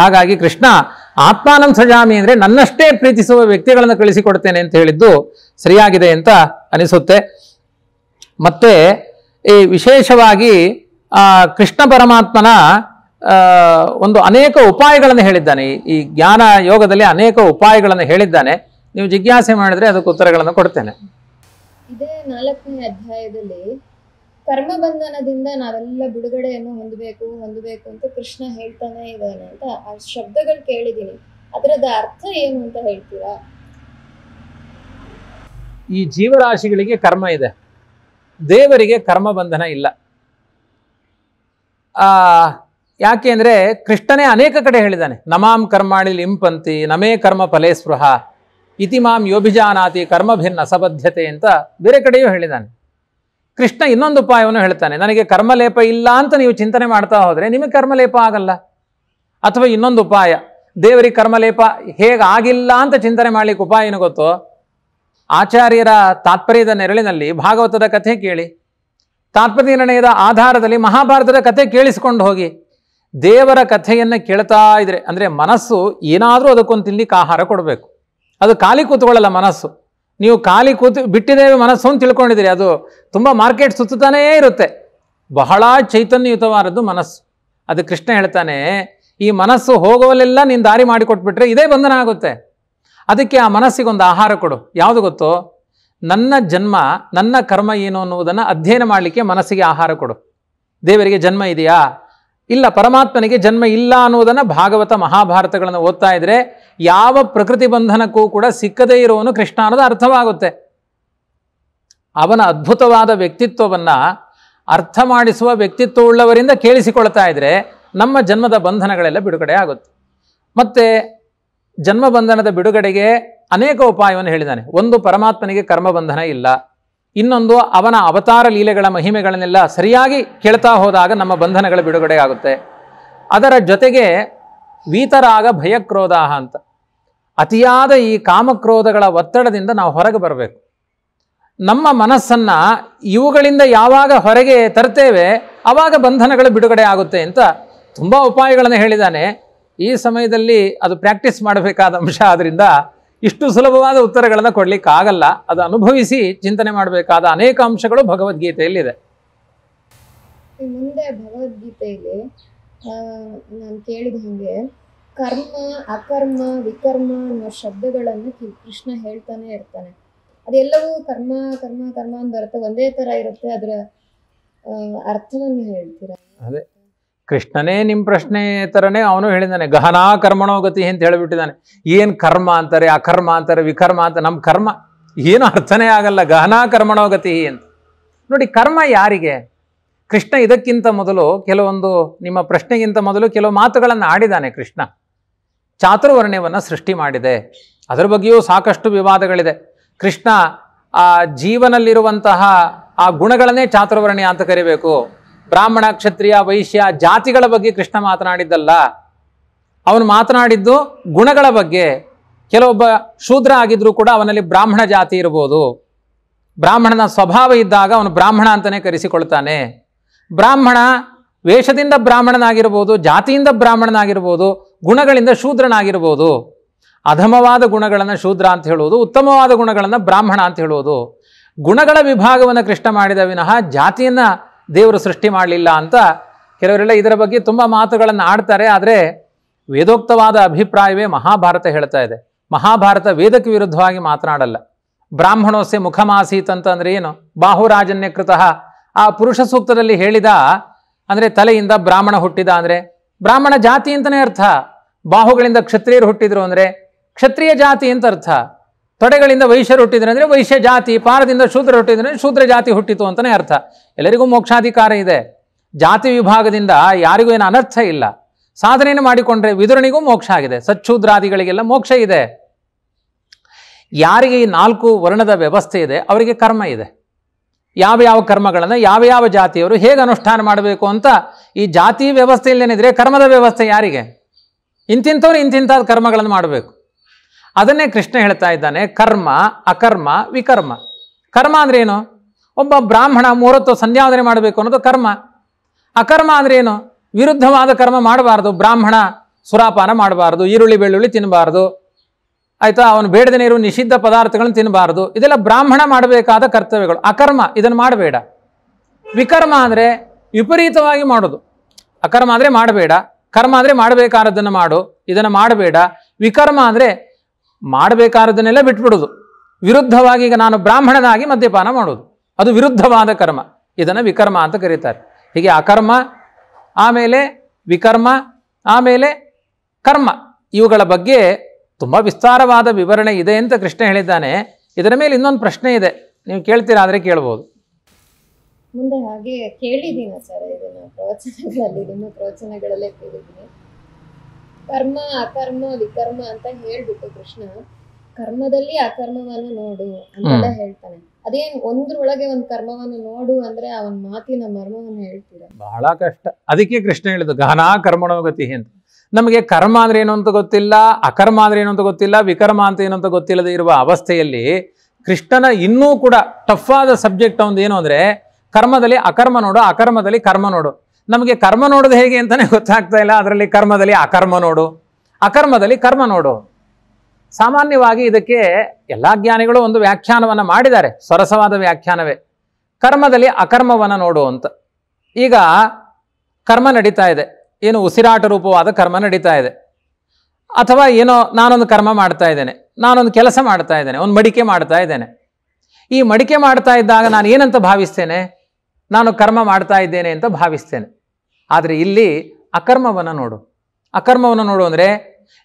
ಹಾಗಾಗಿ ಕೃಷ್ಣ ಆತ್ಮಾನಂ ಸಜಾಮಿ ಅಂದರೆ ನನ್ನಷ್ಟೇ ಪ್ರೀತಿಸುವ ವ್ಯಕ್ತಿಗಳನ್ನು ಕಳಿಸಿಕೊಡ್ತೇನೆ ಅಂತ ಹೇಳಿದ್ದು ಸರಿಯಾಗಿದೆ ಅಂತ ಅನಿಸುತ್ತೆ ಮತ್ತೆ ಈ ವಿಶೇಷವಾಗಿ ಕೃಷ್ಣ ಪರಮಾತ್ಮನ ಒಂದು ಅನೇಕ ಉಪಾಯಗಳನ್ನು ಹೇಳಿದ್ದಾನೆ ಈ ಜ್ಞಾನ ಯೋಗದಲ್ಲಿ ಅನೇಕ ಉಪಾಯಗಳನ್ನು ಹೇಳಿದ್ದಾನೆ ನೀವು ಜಿಜ್ಞಾಸೆ ಮಾಡಿದ್ರೆ ಅದಕ್ಕೆ ಉತ್ತರಗಳನ್ನು ಕೊಡ್ತೇನೆ ಇದೇ ನಾಲ್ಕನೇ ಅಧ್ಯಾಯದಲ್ಲಿ ಕರ್ಮ ಬಂಧನದಿಂದ ನಾವೆಲ್ಲ ಬಿಡುಗಡೆಯನ್ನು ಹೊಂದಬೇಕು ಹೊಂದಬೇಕು ಅಂತ ಕೃಷ್ಣ ಹೇಳ್ತಾನೆ ಇದ್ದಾನೆ ಅಂತ ಆ ಶಬ್ದಗಳು ಕೇಳಿದ್ದೀನಿ ಅದರದ ಅರ್ಥ ಏನು ಅಂತ ಹೇಳ್ತೀರಾ ಈ ಜೀವರಾಶಿಗಳಿಗೆ ಕರ್ಮ ಇದೆ ದೇವರಿಗೆ ಕರ್ಮ ಬಂಧನ ಇಲ್ಲ ಆ ಯಾಕೆ ಅಂದರೆ ಕೃಷ್ಣನೇ ಅನೇಕ ಕಡೆ ಹೇಳಿದ್ದಾನೆ ನಮಾಮ್ ಕರ್ಮಾಣಿ ಲಿಂಪಂತಿ ನಮೇ ಕರ್ಮ ಫಲೇ ಸ್ಪೃಹ ಇತಿ ಮಾಂ ಯೋಭಿಜಾನಾತಿ ಕರ್ಮಭಿನ್ನ ಅಸಬದ್ಧತೆ ಅಂತ ಬೇರೆ ಕಡೆಯೂ ಹೇಳಿದ್ದಾನೆ ಕೃಷ್ಣ ಇನ್ನೊಂದು ಉಪಾಯವನ್ನು ಹೇಳ್ತಾನೆ ನನಗೆ ಕರ್ಮಲೇಪ ಇಲ್ಲ ಅಂತ ನೀವು ಚಿಂತನೆ ಮಾಡ್ತಾ ಹೋದರೆ ನಿಮಗೆ ಕರ್ಮಲೇಪ ಆಗಲ್ಲ ಅಥವಾ ಇನ್ನೊಂದು ಉಪಾಯ ದೇವರಿಗೆ ಕರ್ಮಲೇಪ ಆಗಿಲ್ಲ ಅಂತ ಚಿಂತನೆ ಮಾಡಲಿಕ್ಕೆ ಉಪಾಯ ಏನು ಗೊತ್ತೋ ಆಚಾರ್ಯರ ತಾತ್ಪರ್ಯದ ನೆರಳಿನಲ್ಲಿ ಭಾಗವತದ ಕಥೆ ಕೇಳಿ ತಾತ್ಪರ್ಯ ನಿರ್ಣಯದ ಆಧಾರದಲ್ಲಿ ಮಹಾಭಾರತದ ಕಥೆ ಕೇಳಿಸಿಕೊಂಡು ಹೋಗಿ ದೇವರ ಕಥೆಯನ್ನು ಕೇಳ್ತಾ ಇದ್ರೆ ಅಂದರೆ ಮನಸ್ಸು ಏನಾದರೂ ಅದಕ್ಕೊಂದು ತಿನ್ಲಿಕ್ಕೆ ಆಹಾರ ಕೊಡಬೇಕು ಅದು ಖಾಲಿ ಕೂತ್ಕೊಳ್ಳಲ್ಲ ಮನಸ್ಸು ನೀವು ಖಾಲಿ ಕೂತು ಬಿಟ್ಟಿದ್ದೇವೆ ಮನಸ್ಸು ಅಂತ ತಿಳ್ಕೊಂಡಿದ್ದೀರಿ ಅದು ತುಂಬ ಮಾರ್ಕೆಟ್ ಸುತ್ತಾನೇ ಇರುತ್ತೆ ಬಹಳ ಚೈತನ್ಯಯುತವಾದದ್ದು ಮನಸ್ಸು ಅದು ಕೃಷ್ಣ ಹೇಳ್ತಾನೆ ಈ ಮನಸ್ಸು ಹೋಗುವಲ್ಲೆಲ್ಲ ನೀನು ದಾರಿ ಮಾಡಿಕೊಟ್ಬಿಟ್ರೆ ಇದೇ ಬಂಧನ ಆಗುತ್ತೆ ಅದಕ್ಕೆ ಆ ಮನಸ್ಸಿಗೊಂದು ಆಹಾರ ಕೊಡು ಯಾವುದು ಗೊತ್ತೋ ನನ್ನ ಜನ್ಮ ನನ್ನ ಕರ್ಮ ಏನು ಅನ್ನುವುದನ್ನು ಅಧ್ಯಯನ ಮಾಡಲಿಕ್ಕೆ ಮನಸ್ಸಿಗೆ ಆಹಾರ ಕೊಡು ದೇವರಿಗೆ ಜನ್ಮ ಇದೆಯಾ ಇಲ್ಲ ಪರಮಾತ್ಮನಿಗೆ ಜನ್ಮ ಇಲ್ಲ ಅನ್ನೋದನ್ನು ಭಾಗವತ ಮಹಾಭಾರತಗಳನ್ನು ಓದ್ತಾ ಇದ್ದರೆ ಯಾವ ಪ್ರಕೃತಿ ಬಂಧನಕ್ಕೂ ಕೂಡ ಸಿಕ್ಕದೇ ಇರೋನು ಕೃಷ್ಣ ಅನ್ನೋದು ಅರ್ಥವಾಗುತ್ತೆ ಅವನ ಅದ್ಭುತವಾದ ವ್ಯಕ್ತಿತ್ವವನ್ನು ಅರ್ಥ ಮಾಡಿಸುವ ವ್ಯಕ್ತಿತ್ವವುಳ್ಳವರಿಂದ ಕೇಳಿಸಿಕೊಳ್ತಾ ಇದ್ದರೆ ನಮ್ಮ ಜನ್ಮದ ಬಂಧನಗಳೆಲ್ಲ ಬಿಡುಗಡೆ ಆಗುತ್ತೆ ಮತ್ತು ಜನ್ಮ ಬಂಧನದ ಬಿಡುಗಡೆಗೆ ಅನೇಕ ಉಪಾಯವನ್ನು ಹೇಳಿದ್ದಾನೆ ಒಂದು ಪರಮಾತ್ಮನಿಗೆ ಕರ್ಮ ಬಂಧನ ಇಲ್ಲ ಇನ್ನೊಂದು ಅವನ ಅವತಾರ ಲೀಲೆಗಳ ಮಹಿಮೆಗಳನ್ನೆಲ್ಲ ಸರಿಯಾಗಿ ಕೇಳ್ತಾ ಹೋದಾಗ ನಮ್ಮ ಬಂಧನಗಳ ಬಿಡುಗಡೆ ಆಗುತ್ತೆ ಅದರ ಜೊತೆಗೆ ವೀತರಾಗ ಭಯಕ್ರೋಧ ಅಂತ ಅತಿಯಾದ ಈ ಕಾಮಕ್ರೋಧಗಳ ಒತ್ತಡದಿಂದ ನಾವು ಹೊರಗೆ ಬರಬೇಕು ನಮ್ಮ ಮನಸ್ಸನ್ನು ಇವುಗಳಿಂದ ಯಾವಾಗ ಹೊರಗೆ ತರ್ತೇವೆ ಆವಾಗ ಬಂಧನಗಳು ಬಿಡುಗಡೆ ಆಗುತ್ತೆ ಅಂತ ತುಂಬ ಉಪಾಯಗಳನ್ನು ಹೇಳಿದ್ದಾನೆ ಈ ಸಮಯದಲ್ಲಿ ಅದು ಪ್ರಾಕ್ಟೀಸ್ ಮಾಡಬೇಕಾದ ಅಂಶ ಆದ್ದರಿಂದ ಇಷ್ಟು ಸುಲಭವಾದ ಉತ್ತರಗಳನ್ನು ಆಗಲ್ಲ ಅದು ಅನುಭವಿಸಿ ಚಿಂತನೆ ಮಾಡಬೇಕಾದ ಅನೇಕ ಅಂಶಗಳು ಭಗವದ್ಗೀತೆಯಲ್ಲಿದೆ ಮುಂದೆ ಭಗವದ್ಗೀತೆಯಲ್ಲಿ ನಾನು ಕೇಳಿದ ಹಾಗೆ ಕರ್ಮ ಅಕರ್ಮ ವಿಕರ್ಮ ಅನ್ನೋ ಶಬ್ದಗಳನ್ನು ಕೃಷ್ಣ ಹೇಳ್ತಾನೆ ಇರ್ತಾನೆ ಅದೆಲ್ಲವೂ ಕರ್ಮ ಕರ್ಮ ಕರ್ಮ ಅಂತ ಬರುತ್ತೆ ಒಂದೇ ತರ ಇರುತ್ತೆ ಅದರ ಅರ್ಥವನ್ನು ಹೇಳ್ತೀರಾ ಅದೇ ಕೃಷ್ಣನೇ ನಿಮ್ಮ ಪ್ರಶ್ನೆ ಥರನೇ ಅವನು ಹೇಳಿದ್ದಾನೆ ಗಹನಾ ಕರ್ಮಣೋಗತಿ ಅಂತ ಹೇಳಿಬಿಟ್ಟಿದ್ದಾನೆ ಏನು ಕರ್ಮ ಅಂತಾರೆ ಅಕರ್ಮ ಅಂತಾರೆ ವಿಕರ್ಮ ಅಂತ ನಮ್ಮ ಕರ್ಮ ಏನು ಅರ್ಥನೇ ಆಗಲ್ಲ ಗಹನಾ ಕರ್ಮಣೋಗತಿ ಅಂತ ನೋಡಿ ಕರ್ಮ ಯಾರಿಗೆ ಕೃಷ್ಣ ಇದಕ್ಕಿಂತ ಮೊದಲು ಕೆಲವೊಂದು ನಿಮ್ಮ ಪ್ರಶ್ನೆಗಿಂತ ಮೊದಲು ಕೆಲವು ಮಾತುಗಳನ್ನು ಆಡಿದ್ದಾನೆ ಕೃಷ್ಣ ಚಾತುರ್ವರ್ಣ್ಯವನ್ನು ಸೃಷ್ಟಿ ಮಾಡಿದೆ ಅದರ ಬಗ್ಗೆಯೂ ಸಾಕಷ್ಟು ವಿವಾದಗಳಿದೆ ಕೃಷ್ಣ ಆ ಜೀವನಲ್ಲಿರುವಂತಹ ಆ ಗುಣಗಳನ್ನೇ ಚಾತುರ್ವರ್ಣ್ಯ ಅಂತ ಕರಿಬೇಕು ಬ್ರಾಹ್ಮಣ ಕ್ಷತ್ರಿಯ ವೈಶ್ಯ ಜಾತಿಗಳ ಬಗ್ಗೆ ಕೃಷ್ಣ ಮಾತನಾಡಿದ್ದಲ್ಲ ಅವನು ಮಾತನಾಡಿದ್ದು ಗುಣಗಳ ಬಗ್ಗೆ ಕೆಲವೊಬ್ಬ ಶೂದ್ರ ಆಗಿದ್ರೂ ಕೂಡ ಅವನಲ್ಲಿ ಬ್ರಾಹ್ಮಣ ಜಾತಿ ಇರ್ಬೋದು ಬ್ರಾಹ್ಮಣನ ಸ್ವಭಾವ ಇದ್ದಾಗ ಅವನು ಬ್ರಾಹ್ಮಣ ಅಂತಲೇ ಕರೆಸಿಕೊಳ್ತಾನೆ ಬ್ರಾಹ್ಮಣ ವೇಷದಿಂದ ಬ್ರಾಹ್ಮಣನಾಗಿರ್ಬೋದು ಜಾತಿಯಿಂದ ಬ್ರಾಹ್ಮಣನಾಗಿರ್ಬೋದು ಗುಣಗಳಿಂದ ಶೂದ್ರನಾಗಿರ್ಬೋದು ಅಧಮವಾದ ಗುಣಗಳನ್ನು ಶೂದ್ರ ಅಂತ ಹೇಳುವುದು ಉತ್ತಮವಾದ ಗುಣಗಳನ್ನು ಬ್ರಾಹ್ಮಣ ಅಂತ ಹೇಳುವುದು ಗುಣಗಳ ವಿಭಾಗವನ್ನು ಕೃಷ್ಣ ಮಾಡಿದ ವಿನಃ ಜಾತಿಯನ್ನು ದೇವರು ಸೃಷ್ಟಿ ಮಾಡಲಿಲ್ಲ ಅಂತ ಕೆಲವರೆಲ್ಲ ಇದರ ಬಗ್ಗೆ ತುಂಬ ಮಾತುಗಳನ್ನು ಆಡ್ತಾರೆ ಆದರೆ ವೇದೋಕ್ತವಾದ ಅಭಿಪ್ರಾಯವೇ ಮಹಾಭಾರತ ಹೇಳ್ತಾ ಇದೆ ಮಹಾಭಾರತ ವೇದಕ್ಕೆ ವಿರುದ್ಧವಾಗಿ ಮಾತನಾಡಲ್ಲ ಬ್ರಾಹ್ಮಣೋಸೆ ಮುಖಮಾಸೀತ್ ಅಂತಂದರೆ ಏನು ಬಾಹುರಾಜನ್ಯ ಕೃತಃ ಆ ಪುರುಷ ಸೂಕ್ತದಲ್ಲಿ ಹೇಳಿದ ಅಂದರೆ ತಲೆಯಿಂದ ಬ್ರಾಹ್ಮಣ ಹುಟ್ಟಿದ ಅಂದರೆ ಬ್ರಾಹ್ಮಣ ಜಾತಿ ಅಂತಲೇ ಅರ್ಥ ಬಾಹುಗಳಿಂದ ಕ್ಷತ್ರಿಯರು ಹುಟ್ಟಿದ್ರು ಅಂದರೆ ಕ್ಷತ್ರಿಯ ಜಾತಿ ಅಂತ ಅರ್ಥ ತೊಡೆಗಳಿಂದ ವೈಶ್ಯರು ಹುಟ್ಟಿದ್ರೆ ಅಂದರೆ ವೈಶ್ಯ ಜಾತಿ ಪಾರದಿಂದ ಶೂದ್ರ ಹುಟ್ಟಿದ್ರೆ ಶೂದ್ರ ಜಾತಿ ಹುಟ್ಟಿತು ಅಂತಲೇ ಅರ್ಥ ಎಲ್ಲರಿಗೂ ಮೋಕ್ಷಾಧಿಕಾರ ಇದೆ ಜಾತಿ ವಿಭಾಗದಿಂದ ಯಾರಿಗೂ ಏನು ಅನರ್ಥ ಇಲ್ಲ ಸಾಧನೆಯನ್ನು ಮಾಡಿಕೊಂಡ್ರೆ ವಿದುರನಿಗೂ ಮೋಕ್ಷ ಆಗಿದೆ ಸಚ್ಛೂದ್ರಾದಿಗಳಿಗೆಲ್ಲ ಮೋಕ್ಷ ಇದೆ ಯಾರಿಗೆ ಈ ನಾಲ್ಕು ವರ್ಣದ ವ್ಯವಸ್ಥೆ ಇದೆ ಅವರಿಗೆ ಕರ್ಮ ಇದೆ ಯಾವ ಯಾವ ಕರ್ಮಗಳನ್ನು ಯಾವ ಯಾವ ಜಾತಿಯವರು ಹೇಗೆ ಅನುಷ್ಠಾನ ಮಾಡಬೇಕು ಅಂತ ಈ ಜಾತಿ ವ್ಯವಸ್ಥೆಯಲ್ಲಿ ಏನಿದ್ರೆ ಕರ್ಮದ ವ್ಯವಸ್ಥೆ ಯಾರಿಗೆ ಇಂತಿಂಥವ್ರು ಇಂತಿಂಥ ಕರ್ಮಗಳನ್ನು ಮಾಡಬೇಕು ಅದನ್ನೇ ಕೃಷ್ಣ ಹೇಳ್ತಾ ಇದ್ದಾನೆ ಕರ್ಮ ಅಕರ್ಮ ವಿಕರ್ಮ ಕರ್ಮ ಅಂದ್ರೆ ಏನು ಒಬ್ಬ ಬ್ರಾಹ್ಮಣ ಮೂರತ್ತು ಸಂಧ್ಯಾವಂದನೆ ಮಾಡಬೇಕು ಅನ್ನೋದು ಕರ್ಮ ಅಕರ್ಮ ಅಂದ್ರೆ ಏನು ವಿರುದ್ಧವಾದ ಕರ್ಮ ಮಾಡಬಾರ್ದು ಬ್ರಾಹ್ಮಣ ಸುರಾಪಾನ ಮಾಡಬಾರ್ದು ಈರುಳ್ಳಿ ಬೆಳ್ಳುಳ್ಳಿ ತಿನ್ನಬಾರ್ದು ಆಯಿತಾ ಅವನು ಬೇಡದೇ ಇರುವ ನಿಷಿದ್ಧ ಪದಾರ್ಥಗಳನ್ನು ತಿನ್ನಬಾರ್ದು ಇದೆಲ್ಲ ಬ್ರಾಹ್ಮಣ ಮಾಡಬೇಕಾದ ಕರ್ತವ್ಯಗಳು ಅಕರ್ಮ ಇದನ್ನು ಮಾಡಬೇಡ ವಿಕರ್ಮ ಅಂದರೆ ವಿಪರೀತವಾಗಿ ಮಾಡೋದು ಅಕರ್ಮ ಅಂದರೆ ಮಾಡಬೇಡ ಕರ್ಮ ಅಂದರೆ ಮಾಡಬೇಕಾದದ್ದನ್ನು ಮಾಡು ಇದನ್ನು ಮಾಡಬೇಡ ವಿಕರ್ಮ ಅಂದರೆ ಮಾಡಬೇಕಾದನ್ನೆಲ್ಲ ಬಿಟ್ಬಿಡೋದು ವಿರುದ್ಧವಾಗಿ ಈಗ ನಾನು ಬ್ರಾಹ್ಮಣನಾಗಿ ಮದ್ಯಪಾನ ಮಾಡೋದು ಅದು ವಿರುದ್ಧವಾದ ಕರ್ಮ ಇದನ್ನು ವಿಕರ್ಮ ಅಂತ ಕರೀತಾರೆ ಹೀಗೆ ಅಕರ್ಮ ಆಮೇಲೆ ವಿಕರ್ಮ ಆಮೇಲೆ ಕರ್ಮ ಇವುಗಳ ಬಗ್ಗೆ ತುಂಬ ವಿಸ್ತಾರವಾದ ವಿವರಣೆ ಇದೆ ಅಂತ ಕೃಷ್ಣ ಹೇಳಿದ್ದಾನೆ ಇದರ ಮೇಲೆ ಇನ್ನೊಂದು ಪ್ರಶ್ನೆ ಇದೆ ನೀವು ಕೇಳ್ತೀರಾ ಆದರೆ ಕೇಳ್ಬೋದು ಮುಂದೆ ಹಾಗೆ ಕೇಳಿದ್ದೀನಿ ಸರ್ ಇದನ್ನು ಪ್ರವಚನಗಳಲ್ಲಿ ನಿಮ್ಮ ಪ್ರವಚನಗಳಲ್ಲೇ ಕೇಳಿದ್ದೀನಿ ಕರ್ಮ ಅಕರ್ಮ ವಿಕರ್ಮ ಅಂತ ಹೇಳ್ಬಿಟ್ಟು ಕೃಷ್ಣ ಕರ್ಮದಲ್ಲಿ ಅಕರ್ಮವನ್ನು ನೋಡು ಅಂತ ಹೇಳ್ತಾನೆ ಅದೇನ್ ಒಂದ್ರೊಳಗೆ ಒಂದ್ ಕರ್ಮವನ್ನು ನೋಡು ಅಂದ್ರೆ ಅವನ್ ಮಾತಿನ ಮರ್ಮವನ್ನು ಹೇಳ್ತೀರ ಬಹಳ ಕಷ್ಟ ಅದಕ್ಕೆ ಕೃಷ್ಣ ಹೇಳಿದ ಗಹನ ಕರ್ಮಣೋಗತಿ ಅಂತ ನಮಗೆ ಕರ್ಮ ಅಂದ್ರೆ ಏನು ಅಂತ ಗೊತ್ತಿಲ್ಲ ಅಕರ್ಮ ಅಂದ್ರೆ ಏನು ಅಂತ ಗೊತ್ತಿಲ್ಲ ವಿಕರ್ಮ ಅಂತ ಏನು ಅಂತ ಗೊತ್ತಿಲ್ಲದೆ ಇರುವ ಅವಸ್ಥೆಯಲ್ಲಿ ಕೃಷ್ಣನ ಇನ್ನೂ ಕೂಡ ಟಫ್ ಆದ ಸಬ್ಜೆಕ್ಟ್ ಒಂದು ಏನು ಅಂದ್ರೆ ಕರ್ಮದಲ್ಲಿ ಅಕರ್ಮ ನೋಡು ಅಕರ್ಮದಲ್ಲಿ ಕರ್ಮ ನೋಡು ನಮಗೆ ಕರ್ಮ ನೋಡೋದು ಹೇಗೆ ಅಂತಲೇ ಗೊತ್ತಾಗ್ತಾ ಇಲ್ಲ ಅದರಲ್ಲಿ ಕರ್ಮದಲ್ಲಿ ಅಕರ್ಮ ನೋಡು ಅಕರ್ಮದಲ್ಲಿ ಕರ್ಮ ನೋಡು ಸಾಮಾನ್ಯವಾಗಿ ಇದಕ್ಕೆ ಎಲ್ಲ ಜ್ಞಾನಿಗಳು ಒಂದು ವ್ಯಾಖ್ಯಾನವನ್ನು ಮಾಡಿದ್ದಾರೆ ಸೊರಸವಾದ ವ್ಯಾಖ್ಯಾನವೇ ಕರ್ಮದಲ್ಲಿ ಅಕರ್ಮವನ್ನು ನೋಡು ಅಂತ ಈಗ ಕರ್ಮ ನಡೀತಾ ಇದೆ ಏನು ಉಸಿರಾಟ ರೂಪವಾದ ಕರ್ಮ ನಡೀತಾ ಇದೆ ಅಥವಾ ಏನೋ ನಾನೊಂದು ಕರ್ಮ ಮಾಡ್ತಾ ಇದ್ದೇನೆ ನಾನೊಂದು ಕೆಲಸ ಮಾಡ್ತಾ ಇದ್ದೇನೆ ಒಂದು ಮಡಿಕೆ ಮಾಡ್ತಾ ಇದ್ದೇನೆ ಈ ಮಡಿಕೆ ಮಾಡ್ತಾ ಇದ್ದಾಗ ನಾನು ಏನಂತ ಭಾವಿಸ್ತೇನೆ ನಾನು ಕರ್ಮ ಮಾಡ್ತಾ ಇದ್ದೇನೆ ಅಂತ ಭಾವಿಸ್ತೇನೆ ಆದರೆ ಇಲ್ಲಿ ಅಕರ್ಮವನ್ನು ನೋಡು ಅಕರ್ಮವನ್ನು ನೋಡು ಅಂದರೆ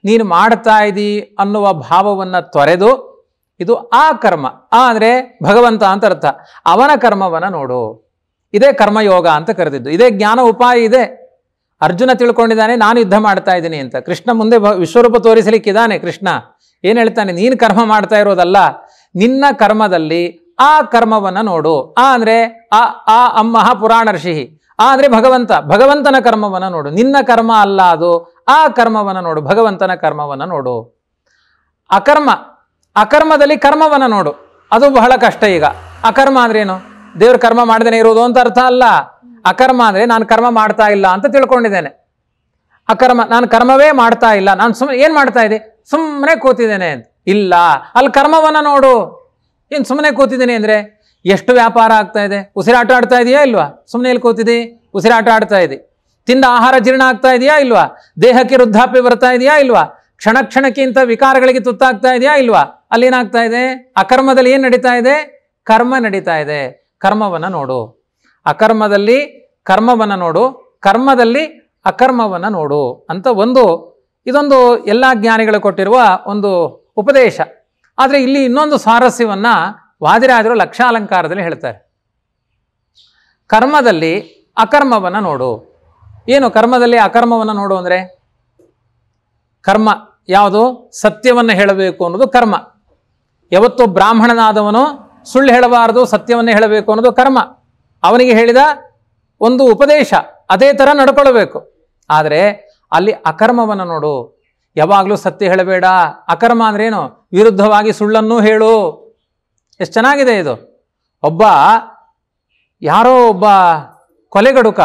ನೀನು ಮಾಡ್ತಾ ಇದ್ದೀ ಅನ್ನುವ ಭಾವವನ್ನು ತೊರೆದು ಇದು ಆ ಕರ್ಮ ಆ ಅಂದರೆ ಭಗವಂತ ಅಂತ ಅರ್ಥ ಅವನ ಕರ್ಮವನ್ನು ನೋಡು ಇದೇ ಕರ್ಮಯೋಗ ಅಂತ ಕರೆದಿದ್ದು ಇದೇ ಜ್ಞಾನ ಉಪಾಯ ಇದೆ ಅರ್ಜುನ ತಿಳ್ಕೊಂಡಿದ್ದಾನೆ ನಾನು ಯುದ್ಧ ಮಾಡ್ತಾ ಇದ್ದೀನಿ ಅಂತ ಕೃಷ್ಣ ಮುಂದೆ ವಿಶ್ವರೂಪ ತೋರಿಸಲಿಕ್ಕಿದ್ದಾನೆ ಕೃಷ್ಣ ಏನು ಹೇಳ್ತಾನೆ ನೀನು ಕರ್ಮ ಮಾಡ್ತಾ ಇರೋದಲ್ಲ ನಿನ್ನ ಕರ್ಮದಲ್ಲಿ ಆ ಕರ್ಮವನ್ನು ನೋಡು ಆ ಅಂದರೆ ಆ ಆ ಅಮ್ಮಹ ಪುರಾಣ ಋಷಿ ಆದರೆ ಭಗವಂತ ಭಗವಂತನ ಕರ್ಮವನ್ನು ನೋಡು ನಿನ್ನ ಕರ್ಮ ಅಲ್ಲ ಅದು ಆ ಕರ್ಮವನ್ನು ನೋಡು ಭಗವಂತನ ಕರ್ಮವನ್ನು ನೋಡು ಅಕರ್ಮ ಅಕರ್ಮದಲ್ಲಿ ಕರ್ಮವನ್ನು ನೋಡು ಅದು ಬಹಳ ಕಷ್ಟ ಈಗ ಅಕರ್ಮ ಅಂದ್ರೇನು ದೇವ್ರ ಕರ್ಮ ಮಾಡ್ದೇನೆ ಇರೋದು ಅಂತ ಅರ್ಥ ಅಲ್ಲ ಅಕರ್ಮ ಅಂದರೆ ನಾನು ಕರ್ಮ ಮಾಡ್ತಾ ಇಲ್ಲ ಅಂತ ತಿಳ್ಕೊಂಡಿದ್ದೇನೆ ಅಕರ್ಮ ನಾನು ಕರ್ಮವೇ ಮಾಡ್ತಾ ಇಲ್ಲ ನಾನು ಸುಮ್ಮನೆ ಏನು ಮಾಡ್ತಾ ಇದ್ದೆ ಸುಮ್ಮನೆ ಕೂತಿದ್ದೇನೆ ಇಲ್ಲ ಅಲ್ಲಿ ಕರ್ಮವನ್ನು ನೋಡು ಏನು ಸುಮ್ಮನೆ ಕೂತಿದ್ದೀನಿ ಅಂದರೆ ಎಷ್ಟು ವ್ಯಾಪಾರ ಆಗ್ತಾ ಇದೆ ಉಸಿರಾಟ ಆಡ್ತಾ ಇದೆಯಾ ಇಲ್ವಾ ಸುಮ್ಮನೆ ಎಲ್ಲಿ ಕೂತಿದಿ ಉಸಿರಾಟ ಆಡ್ತಾ ಇದೆ ತಿಂದ ಆಹಾರ ಜೀರ್ಣ ಆಗ್ತಾ ಇದೆಯಾ ಇಲ್ವಾ ದೇಹಕ್ಕೆ ವೃದ್ಧಾಪ್ಯ ಬರ್ತಾ ಇದೆಯಾ ಇಲ್ವಾ ಕ್ಷಣ ಕ್ಷಣಕ್ಕೆ ಇಂಥ ವಿಕಾರಗಳಿಗೆ ತುತ್ತಾಗ್ತಾ ಇದೆಯಾ ಇಲ್ವಾ ಏನಾಗ್ತಾ ಇದೆ ಅಕರ್ಮದಲ್ಲಿ ಏನು ನಡೀತಾ ಇದೆ ಕರ್ಮ ನಡೀತಾ ಇದೆ ಕರ್ಮವನ್ನು ನೋಡು ಅಕರ್ಮದಲ್ಲಿ ಕರ್ಮವನ್ನು ನೋಡು ಕರ್ಮದಲ್ಲಿ ಅಕರ್ಮವನ್ನು ನೋಡು ಅಂತ ಒಂದು ಇದೊಂದು ಎಲ್ಲ ಜ್ಞಾನಿಗಳು ಕೊಟ್ಟಿರುವ ಒಂದು ಉಪದೇಶ ಆದರೆ ಇಲ್ಲಿ ಇನ್ನೊಂದು ಸ್ವಾರಸ್ಯವನ್ನು ವಾದಿರಾಜರು ಲಕ್ಷಾಲಂಕಾರದಲ್ಲಿ ಹೇಳ್ತಾರೆ ಕರ್ಮದಲ್ಲಿ ಅಕರ್ಮವನ್ನು ನೋಡು ಏನು ಕರ್ಮದಲ್ಲಿ ಅಕರ್ಮವನ್ನು ನೋಡು ಅಂದರೆ ಕರ್ಮ ಯಾವುದು ಸತ್ಯವನ್ನು ಹೇಳಬೇಕು ಅನ್ನೋದು ಕರ್ಮ ಯಾವತ್ತು ಬ್ರಾಹ್ಮಣನಾದವನು ಸುಳ್ಳು ಹೇಳಬಾರದು ಸತ್ಯವನ್ನು ಹೇಳಬೇಕು ಅನ್ನೋದು ಕರ್ಮ ಅವನಿಗೆ ಹೇಳಿದ ಒಂದು ಉಪದೇಶ ಅದೇ ಥರ ನಡ್ಕೊಳ್ಬೇಕು ಆದರೆ ಅಲ್ಲಿ ಅಕರ್ಮವನ್ನು ನೋಡು ಯಾವಾಗಲೂ ಸತ್ಯ ಹೇಳಬೇಡ ಅಕರ್ಮ ಅಂದ್ರೇನು ವಿರುದ್ಧವಾಗಿ ಸುಳ್ಳನ್ನು ಹೇಳು ಎಷ್ಟು ಚೆನ್ನಾಗಿದೆ ಇದು ಒಬ್ಬ ಯಾರೋ ಒಬ್ಬ ಕೊಲೆಗಡುಕ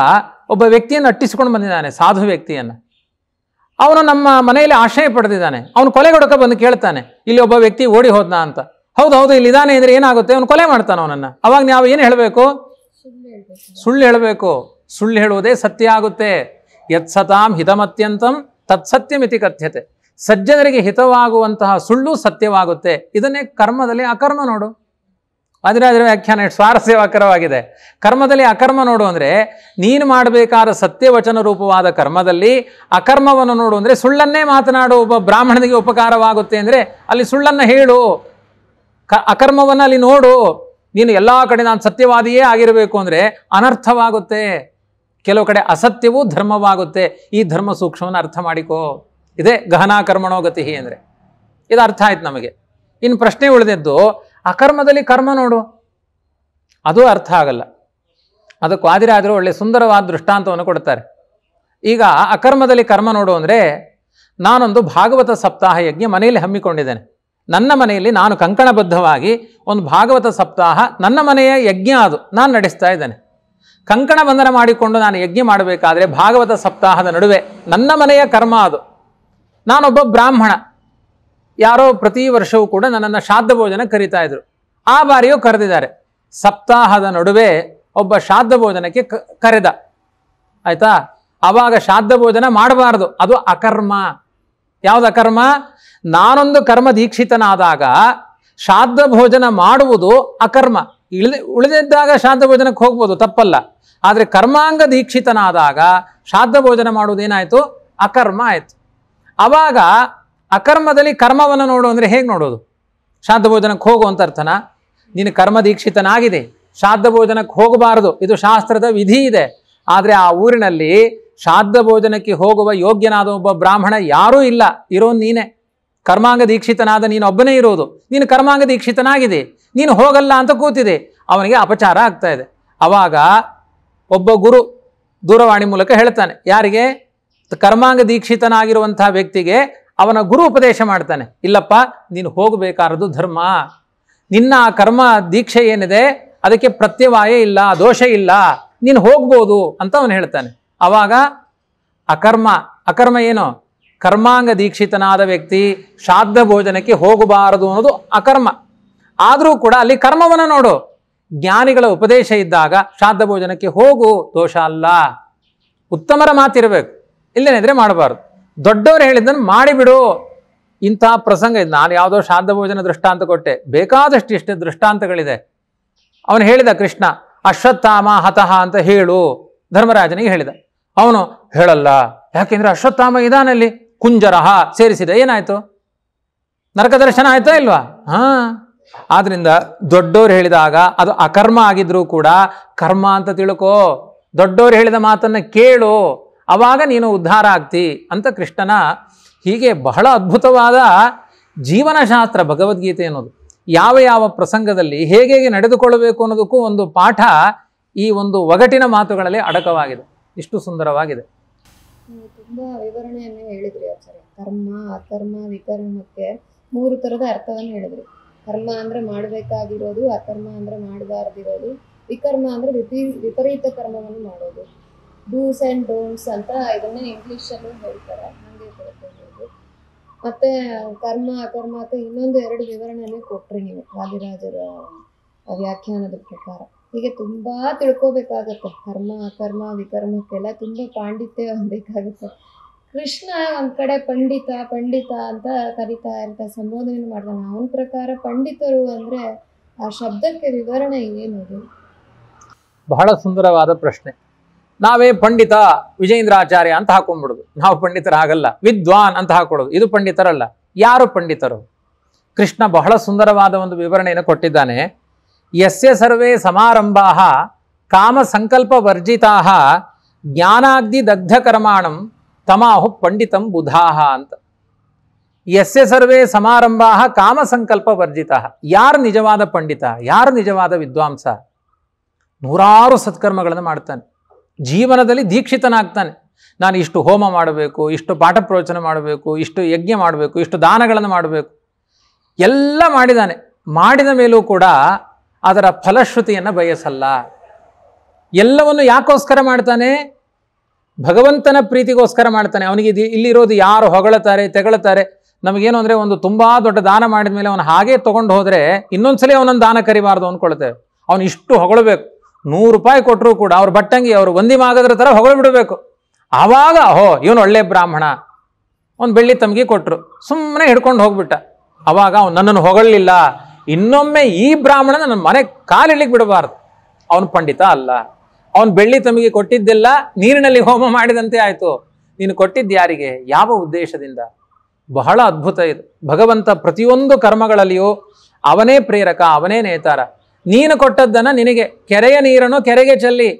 ಒಬ್ಬ ವ್ಯಕ್ತಿಯನ್ನು ಅಟ್ಟಿಸಿಕೊಂಡು ಬಂದಿದ್ದಾನೆ ಸಾಧು ವ್ಯಕ್ತಿಯನ್ನು ಅವನು ನಮ್ಮ ಮನೆಯಲ್ಲಿ ಆಶ್ರಯ ಪಡೆದಿದ್ದಾನೆ ಅವನು ಕೊಲೆಗಡುಕ ಬಂದು ಕೇಳ್ತಾನೆ ಇಲ್ಲಿ ಒಬ್ಬ ವ್ಯಕ್ತಿ ಓಡಿ ಹೋದ್ನಾ ಅಂತ ಹೌದು ಹೌದು ಇಲ್ಲಿ ಇದಾನೆ ಅಂದರೆ ಏನಾಗುತ್ತೆ ಅವನು ಕೊಲೆ ಮಾಡ್ತಾನೆ ಅವನನ್ನು ಅವಾಗ ನಾವು ಏನು ಹೇಳಬೇಕು ಸುಳ್ಳು ಹೇಳಬೇಕು ಸುಳ್ಳು ಹೇಳುವುದೇ ಸತ್ಯ ಆಗುತ್ತೆ ಯತ್ಸತಾಂ ಹಿತಮತ್ಯಂತಂ ತತ್ಸತ್ಯಮಿತಿ ಕಥ್ಯತೆ ಸಜ್ಜನರಿಗೆ ಹಿತವಾಗುವಂತಹ ಸುಳ್ಳು ಸತ್ಯವಾಗುತ್ತೆ ಇದನ್ನೇ ಕರ್ಮದಲ್ಲಿ ಅಕರ್ಮ ನೋಡು ಆದರೆ ಅದರ ವ್ಯಾಖ್ಯಾನ ಸ್ವಾರಸ್ಯವಕರವಾಗಿದೆ ಕರ್ಮದಲ್ಲಿ ಅಕರ್ಮ ನೋಡು ಅಂದರೆ ನೀನು ಮಾಡಬೇಕಾದ ಸತ್ಯವಚನ ರೂಪವಾದ ಕರ್ಮದಲ್ಲಿ ಅಕರ್ಮವನ್ನು ನೋಡು ಅಂದರೆ ಸುಳ್ಳನ್ನೇ ಮಾತನಾಡು ಒಬ್ಬ ಬ್ರಾಹ್ಮಣನಿಗೆ ಉಪಕಾರವಾಗುತ್ತೆ ಅಂದರೆ ಅಲ್ಲಿ ಸುಳ್ಳನ್ನು ಹೇಳು ಕ ಅಕರ್ಮವನ್ನು ಅಲ್ಲಿ ನೋಡು ನೀನು ಎಲ್ಲ ಕಡೆ ನಾನು ಸತ್ಯವಾದಿಯೇ ಆಗಿರಬೇಕು ಅಂದರೆ ಅನರ್ಥವಾಗುತ್ತೆ ಕೆಲವು ಕಡೆ ಅಸತ್ಯವೂ ಧರ್ಮವಾಗುತ್ತೆ ಈ ಧರ್ಮ ಸೂಕ್ಷ್ಮವನ್ನು ಅರ್ಥ ಮಾಡಿಕೋ ಇದೇ ಗಹನಾಕರ್ಮಣೋಗತಿ ಅಂದರೆ ಇದು ಅರ್ಥ ಆಯ್ತು ನಮಗೆ ಇನ್ನು ಪ್ರಶ್ನೆ ಉಳಿದಿದ್ದು ಅಕರ್ಮದಲ್ಲಿ ಕರ್ಮ ನೋಡು ಅದು ಅರ್ಥ ಆಗಲ್ಲ ಅದಕ್ಕೆ ಕ್ವಾದಿರಾದರು ಆದರೂ ಒಳ್ಳೆ ಸುಂದರವಾದ ದೃಷ್ಟಾಂತವನ್ನು ಕೊಡ್ತಾರೆ ಈಗ ಅಕರ್ಮದಲ್ಲಿ ಕರ್ಮ ನೋಡು ಅಂದರೆ ನಾನೊಂದು ಭಾಗವತ ಸಪ್ತಾಹ ಯಜ್ಞ ಮನೆಯಲ್ಲಿ ಹಮ್ಮಿಕೊಂಡಿದ್ದೇನೆ ನನ್ನ ಮನೆಯಲ್ಲಿ ನಾನು ಕಂಕಣಬದ್ಧವಾಗಿ ಒಂದು ಭಾಗವತ ಸಪ್ತಾಹ ನನ್ನ ಮನೆಯ ಯಜ್ಞ ಅದು ನಾನು ನಡೆಸ್ತಾ ಇದ್ದೇನೆ ಕಂಕಣ ಬಂಧನ ಮಾಡಿಕೊಂಡು ನಾನು ಯಜ್ಞ ಮಾಡಬೇಕಾದ್ರೆ ಭಾಗವತ ಸಪ್ತಾಹದ ನಡುವೆ ನನ್ನ ಮನೆಯ ಕರ್ಮ ಅದು ನಾನೊಬ್ಬ ಬ್ರಾಹ್ಮಣ ಯಾರೋ ಪ್ರತಿ ವರ್ಷವೂ ಕೂಡ ನನ್ನನ್ನು ಶ್ರಾದ್ದ ಭೋಜನ ಕರೀತಾ ಇದ್ರು ಆ ಬಾರಿಯೂ ಕರೆದಿದ್ದಾರೆ ಸಪ್ತಾಹದ ನಡುವೆ ಒಬ್ಬ ಶ್ರಾದ್ದ ಭೋಜನಕ್ಕೆ ಕರೆದ ಆಯ್ತಾ ಆವಾಗ ಶ್ರಾದ್ದ ಭೋಜನ ಮಾಡಬಾರ್ದು ಅದು ಅಕರ್ಮ ಯಾವುದು ಅಕರ್ಮ ನಾನೊಂದು ಕರ್ಮ ದೀಕ್ಷಿತನಾದಾಗ ಶ್ರಾದ್ದ ಭೋಜನ ಮಾಡುವುದು ಅಕರ್ಮ ಇಳಿದ ಉಳಿದಿದ್ದಾಗ ಶ್ರಾದ್ದ ಭೋಜನಕ್ಕೆ ಹೋಗ್ಬೋದು ತಪ್ಪಲ್ಲ ಆದರೆ ಕರ್ಮಾಂಗ ದೀಕ್ಷಿತನಾದಾಗ ಶ್ರಾದ್ದ ಭೋಜನ ಮಾಡುವುದೇನಾಯಿತು ಅಕರ್ಮ ಆಯಿತು ಆವಾಗ ಅಕರ್ಮದಲ್ಲಿ ಕರ್ಮವನ್ನು ನೋಡು ಅಂದರೆ ಹೇಗೆ ನೋಡೋದು ಶಾಂತ ಭೋಜನಕ್ಕೆ ಹೋಗು ಅಂತ ಅರ್ಥನ ನೀನು ಕರ್ಮ ದೀಕ್ಷಿತನಾಗಿದೆ ಶ್ರಾದ್ದ ಭೋಜನಕ್ಕೆ ಹೋಗಬಾರದು ಇದು ಶಾಸ್ತ್ರದ ವಿಧಿ ಇದೆ ಆದರೆ ಆ ಊರಿನಲ್ಲಿ ಶ್ರಾದ್ದ ಭೋಜನಕ್ಕೆ ಹೋಗುವ ಯೋಗ್ಯನಾದ ಒಬ್ಬ ಬ್ರಾಹ್ಮಣ ಯಾರೂ ಇಲ್ಲ ಇರೋ ನೀನೇ ಕರ್ಮಾಂಗ ದೀಕ್ಷಿತನಾದ ನೀನೊಬ್ಬನೇ ಇರೋದು ನೀನು ಕರ್ಮಾಂಗ ದೀಕ್ಷಿತನಾಗಿದೆ ನೀನು ಹೋಗಲ್ಲ ಅಂತ ಕೂತಿದೆ ಅವನಿಗೆ ಅಪಚಾರ ಆಗ್ತಾ ಇದೆ ಆವಾಗ ಒಬ್ಬ ಗುರು ದೂರವಾಣಿ ಮೂಲಕ ಹೇಳ್ತಾನೆ ಯಾರಿಗೆ ಕರ್ಮಾಂಗ ದೀಕ್ಷಿತನಾಗಿರುವಂಥ ವ್ಯಕ್ತಿಗೆ ಅವನ ಗುರು ಉಪದೇಶ ಮಾಡ್ತಾನೆ ಇಲ್ಲಪ್ಪ ನೀನು ಹೋಗಬೇಕಾರದು ಧರ್ಮ ನಿನ್ನ ಆ ಕರ್ಮ ದೀಕ್ಷೆ ಏನಿದೆ ಅದಕ್ಕೆ ಪ್ರತ್ಯವಾಯ ಇಲ್ಲ ದೋಷ ಇಲ್ಲ ನೀನು ಹೋಗ್ಬೋದು ಅಂತ ಅವನು ಹೇಳ್ತಾನೆ ಆವಾಗ ಅಕರ್ಮ ಅಕರ್ಮ ಏನು ಕರ್ಮಾಂಗ ದೀಕ್ಷಿತನಾದ ವ್ಯಕ್ತಿ ಶ್ರಾದ್ದ ಭೋಜನಕ್ಕೆ ಹೋಗಬಾರದು ಅನ್ನೋದು ಅಕರ್ಮ ಆದರೂ ಕೂಡ ಅಲ್ಲಿ ಕರ್ಮವನ್ನು ನೋಡು ಜ್ಞಾನಿಗಳ ಉಪದೇಶ ಇದ್ದಾಗ ಶ್ರಾದ್ದ ಭೋಜನಕ್ಕೆ ಹೋಗು ದೋಷ ಅಲ್ಲ ಉತ್ತಮರ ಮಾತಿರಬೇಕು ಇಲ್ಲೇನಿದ್ರೆ ಮಾಡಬಾರ್ದು ದೊಡ್ಡವರು ಹೇಳಿದ್ದನ್ನು ಮಾಡಿಬಿಡು ಇಂತಹ ಪ್ರಸಂಗ ಇದು ನಾನು ಯಾವುದೋ ಶಾಂತ ಭೋಜನ ದೃಷ್ಟಾಂತ ಕೊಟ್ಟೆ ಬೇಕಾದಷ್ಟು ಇಷ್ಟು ದೃಷ್ಟಾಂತಗಳಿದೆ ಅವನು ಹೇಳಿದ ಕೃಷ್ಣ ಅಶ್ವತ್ಥಾಮ ಹತಃ ಅಂತ ಹೇಳು ಧರ್ಮರಾಜನಿಗೆ ಹೇಳಿದ ಅವನು ಹೇಳಲ್ಲ ಯಾಕೆಂದ್ರೆ ಅಶ್ವತ್ಥಾಮ ಇದಾನಲ್ಲಿ ಕುಂಜರಹ ಸೇರಿಸಿದೆ ಏನಾಯಿತು ನರಕ ದರ್ಶನ ಆಯ್ತಾ ಇಲ್ವಾ ಹಾಂ ಆದ್ದರಿಂದ ದೊಡ್ಡೋರು ಹೇಳಿದಾಗ ಅದು ಅಕರ್ಮ ಆಗಿದ್ರೂ ಕೂಡ ಕರ್ಮ ಅಂತ ತಿಳ್ಕೋ ದೊಡ್ಡೋರು ಹೇಳಿದ ಮಾತನ್ನು ಕೇಳು ಆವಾಗ ನೀನು ಉದ್ಧಾರ ಆಗ್ತಿ ಅಂತ ಕೃಷ್ಣನ ಹೀಗೆ ಬಹಳ ಅದ್ಭುತವಾದ ಜೀವನಶಾಸ್ತ್ರ ಭಗವದ್ಗೀತೆ ಅನ್ನೋದು ಯಾವ ಯಾವ ಪ್ರಸಂಗದಲ್ಲಿ ಹೇಗೆ ನಡೆದುಕೊಳ್ಳಬೇಕು ಅನ್ನೋದಕ್ಕೂ ಒಂದು ಪಾಠ ಈ ಒಂದು ಒಗಟಿನ ಮಾತುಗಳಲ್ಲಿ ಅಡಕವಾಗಿದೆ ಇಷ್ಟು ಸುಂದರವಾಗಿದೆ ತುಂಬ ವಿವರಣೆಯನ್ನು ಹೇಳಿದ್ರಿ ಆಚಾರ್ಯ ಕರ್ಮ ಅಕರ್ಮ ವಿಕರ್ಮಕ್ಕೆ ಮೂರು ಥರದ ಅರ್ಥವನ್ನು ಹೇಳಿದ್ರಿ ಕರ್ಮ ಅಂದರೆ ಮಾಡಬೇಕಾಗಿರೋದು ಅಕರ್ಮ ಅಂದರೆ ಮಾಡಬಾರ್ದಿರೋದು ವಿಕರ್ಮ ಅಂದರೆ ವಿಪರೀತ ಕರ್ಮವನ್ನು ಮಾಡೋದು ಡೂಸ್ ಆ್ಯಂಡ್ ಡೋಂಟ್ಸ್ ಅಂತ ಇದನ್ನೇ ಇಂಗ್ಲೀಷಲ್ಲೂ ಹೇಳ್ತಾರೆ ನನಗೆ ತಿಳ್ಕೊಬೋದು ಮತ್ತು ಕರ್ಮ ಅಕರ್ಮ ಅಂತ ಇನ್ನೊಂದು ಎರಡು ವಿವರಣೆನೇ ಕೊಟ್ಟರೆ ನೀವು ವಾದಿರಾಜರ ವ್ಯಾಖ್ಯಾನದ ಪ್ರಕಾರ ಹೀಗೆ ತುಂಬ ತಿಳ್ಕೋಬೇಕಾಗತ್ತೆ ಕರ್ಮ ಅಕರ್ಮ ವಿಕರ್ಮಕ್ಕೆಲ್ಲ ತುಂಬ ಪಾಂಡಿತ್ಯ ಬೇಕಾಗುತ್ತೆ ಕೃಷ್ಣ ಒಂದು ಕಡೆ ಪಂಡಿತ ಪಂಡಿತ ಅಂತ ಕರಿತಾ ಇರ್ತ ಸಂಬೋಧನೆ ಮಾಡ್ತಾನೆ ಅವನ ಪ್ರಕಾರ ಪಂಡಿತರು ಅಂದರೆ ಆ ಶಬ್ದಕ್ಕೆ ವಿವರಣೆ ಏನದು ಬಹಳ ಸುಂದರವಾದ ಪ್ರಶ್ನೆ ನಾವೇ ಪಂಡಿತ ವಿಜಯೇಂದ್ರಾಚಾರ್ಯ ಅಂತ ಹಾಕೊಂಡ್ಬಿಡುದು ನಾವು ಪಂಡಿತರಾಗಲ್ಲ ವಿದ್ವಾನ್ ಅಂತ ಹಾಕೊಡೋದು ಇದು ಪಂಡಿತರಲ್ಲ ಯಾರು ಪಂಡಿತರು ಕೃಷ್ಣ ಬಹಳ ಸುಂದರವಾದ ಒಂದು ವಿವರಣೆಯನ್ನು ಕೊಟ್ಟಿದ್ದಾನೆ ಯಸ್ಯ ಸರ್ವೇ ಸಮಾರಂಭಾ ಕಾಮ ಸಂಕಲ್ಪ ವರ್ಜಿತಾ ಜ್ಞಾನಾಗ್ದಿ ದಗ್ಧ ಕರ್ಮಾಣಂ ತಮಾಹು ಪಂಡಿತಂ ಬುಧಾಹ ಅಂತ ಯಸ್ಯ ಸರ್ವೇ ಸಮಾರಂಭಾ ಕಾಮ ಸಂಕಲ್ಪ ವರ್ಜಿತ ಯಾರು ನಿಜವಾದ ಪಂಡಿತ ಯಾರು ನಿಜವಾದ ವಿದ್ವಾಂಸ ನೂರಾರು ಸತ್ಕರ್ಮಗಳನ್ನು ಮಾಡ್ತಾನೆ ಜೀವನದಲ್ಲಿ ದೀಕ್ಷಿತನಾಗ್ತಾನೆ ನಾನು ಇಷ್ಟು ಹೋಮ ಮಾಡಬೇಕು ಇಷ್ಟು ಪಾಠ ಪ್ರವಚನ ಮಾಡಬೇಕು ಇಷ್ಟು ಯಜ್ಞ ಮಾಡಬೇಕು ಇಷ್ಟು ದಾನಗಳನ್ನು ಮಾಡಬೇಕು ಎಲ್ಲ ಮಾಡಿದ್ದಾನೆ ಮಾಡಿದ ಮೇಲೂ ಕೂಡ ಅದರ ಫಲಶ್ರುತಿಯನ್ನು ಬಯಸಲ್ಲ ಎಲ್ಲವನ್ನು ಯಾಕೋಸ್ಕರ ಮಾಡ್ತಾನೆ ಭಗವಂತನ ಪ್ರೀತಿಗೋಸ್ಕರ ಮಾಡ್ತಾನೆ ಅವನಿಗೆ ಇದು ಇಲ್ಲಿರೋದು ಯಾರು ಹೊಗಳುತ್ತಾರೆ ತೆಗಳತಾರೆ ನಮಗೇನು ಅಂದರೆ ಒಂದು ತುಂಬ ದೊಡ್ಡ ದಾನ ಮಾಡಿದ ಮೇಲೆ ಅವನು ಹಾಗೆ ತೊಗೊಂಡು ಹೋದರೆ ಇನ್ನೊಂದ್ಸಲಿ ಅವನನ್ನು ದಾನ ಕರಿಬಾರ್ದು ಅಂದ್ಕೊಳ್ತೇವೆ ಅವನು ಇಷ್ಟು ಹೊಗಳಬೇಕು ನೂರು ರೂಪಾಯಿ ಕೊಟ್ಟರು ಕೂಡ ಅವ್ರ ಬಟ್ಟಂಗಿ ಅವರು ಒಂದಿ ಮಾಗದ್ರ ಥರ ಹೊಗಳು ಬಿಡಬೇಕು ಆವಾಗ ಅಹೋ ಇವನು ಒಳ್ಳೆ ಬ್ರಾಹ್ಮಣ ಒಂದು ಬೆಳ್ಳಿ ತಮಗೆ ಕೊಟ್ಟರು ಸುಮ್ಮನೆ ಹಿಡ್ಕೊಂಡು ಹೋಗ್ಬಿಟ್ಟ ಅವಾಗ ಅವನು ನನ್ನನ್ನು ಹೊಗಳಲಿಲ್ಲ ಇನ್ನೊಮ್ಮೆ ಈ ಬ್ರಾಹ್ಮಣನ ನನ್ನ ಮನೆ ಕಾಲಿಳಿಗೆ ಬಿಡಬಾರ್ದು ಅವನು ಪಂಡಿತ ಅಲ್ಲ ಅವನು ಬೆಳ್ಳಿ ತಮಗೆ ಕೊಟ್ಟಿದ್ದೆಲ್ಲ ನೀರಿನಲ್ಲಿ ಹೋಮ ಮಾಡಿದಂತೆ ಆಯಿತು ನೀನು ಕೊಟ್ಟಿದ್ದು ಯಾರಿಗೆ ಯಾವ ಉದ್ದೇಶದಿಂದ ಬಹಳ ಅದ್ಭುತ ಇದು ಭಗವಂತ ಪ್ರತಿಯೊಂದು ಕರ್ಮಗಳಲ್ಲಿಯೂ ಅವನೇ ಪ್ರೇರಕ ಅವನೇ ನೇತಾರ ನೀನು ಕೊಟ್ಟದ್ದನ್ನು ನಿನಗೆ ಕೆರೆಯ ನೀರನ್ನು ಕೆರೆಗೆ ಚೆಲ್ಲಿ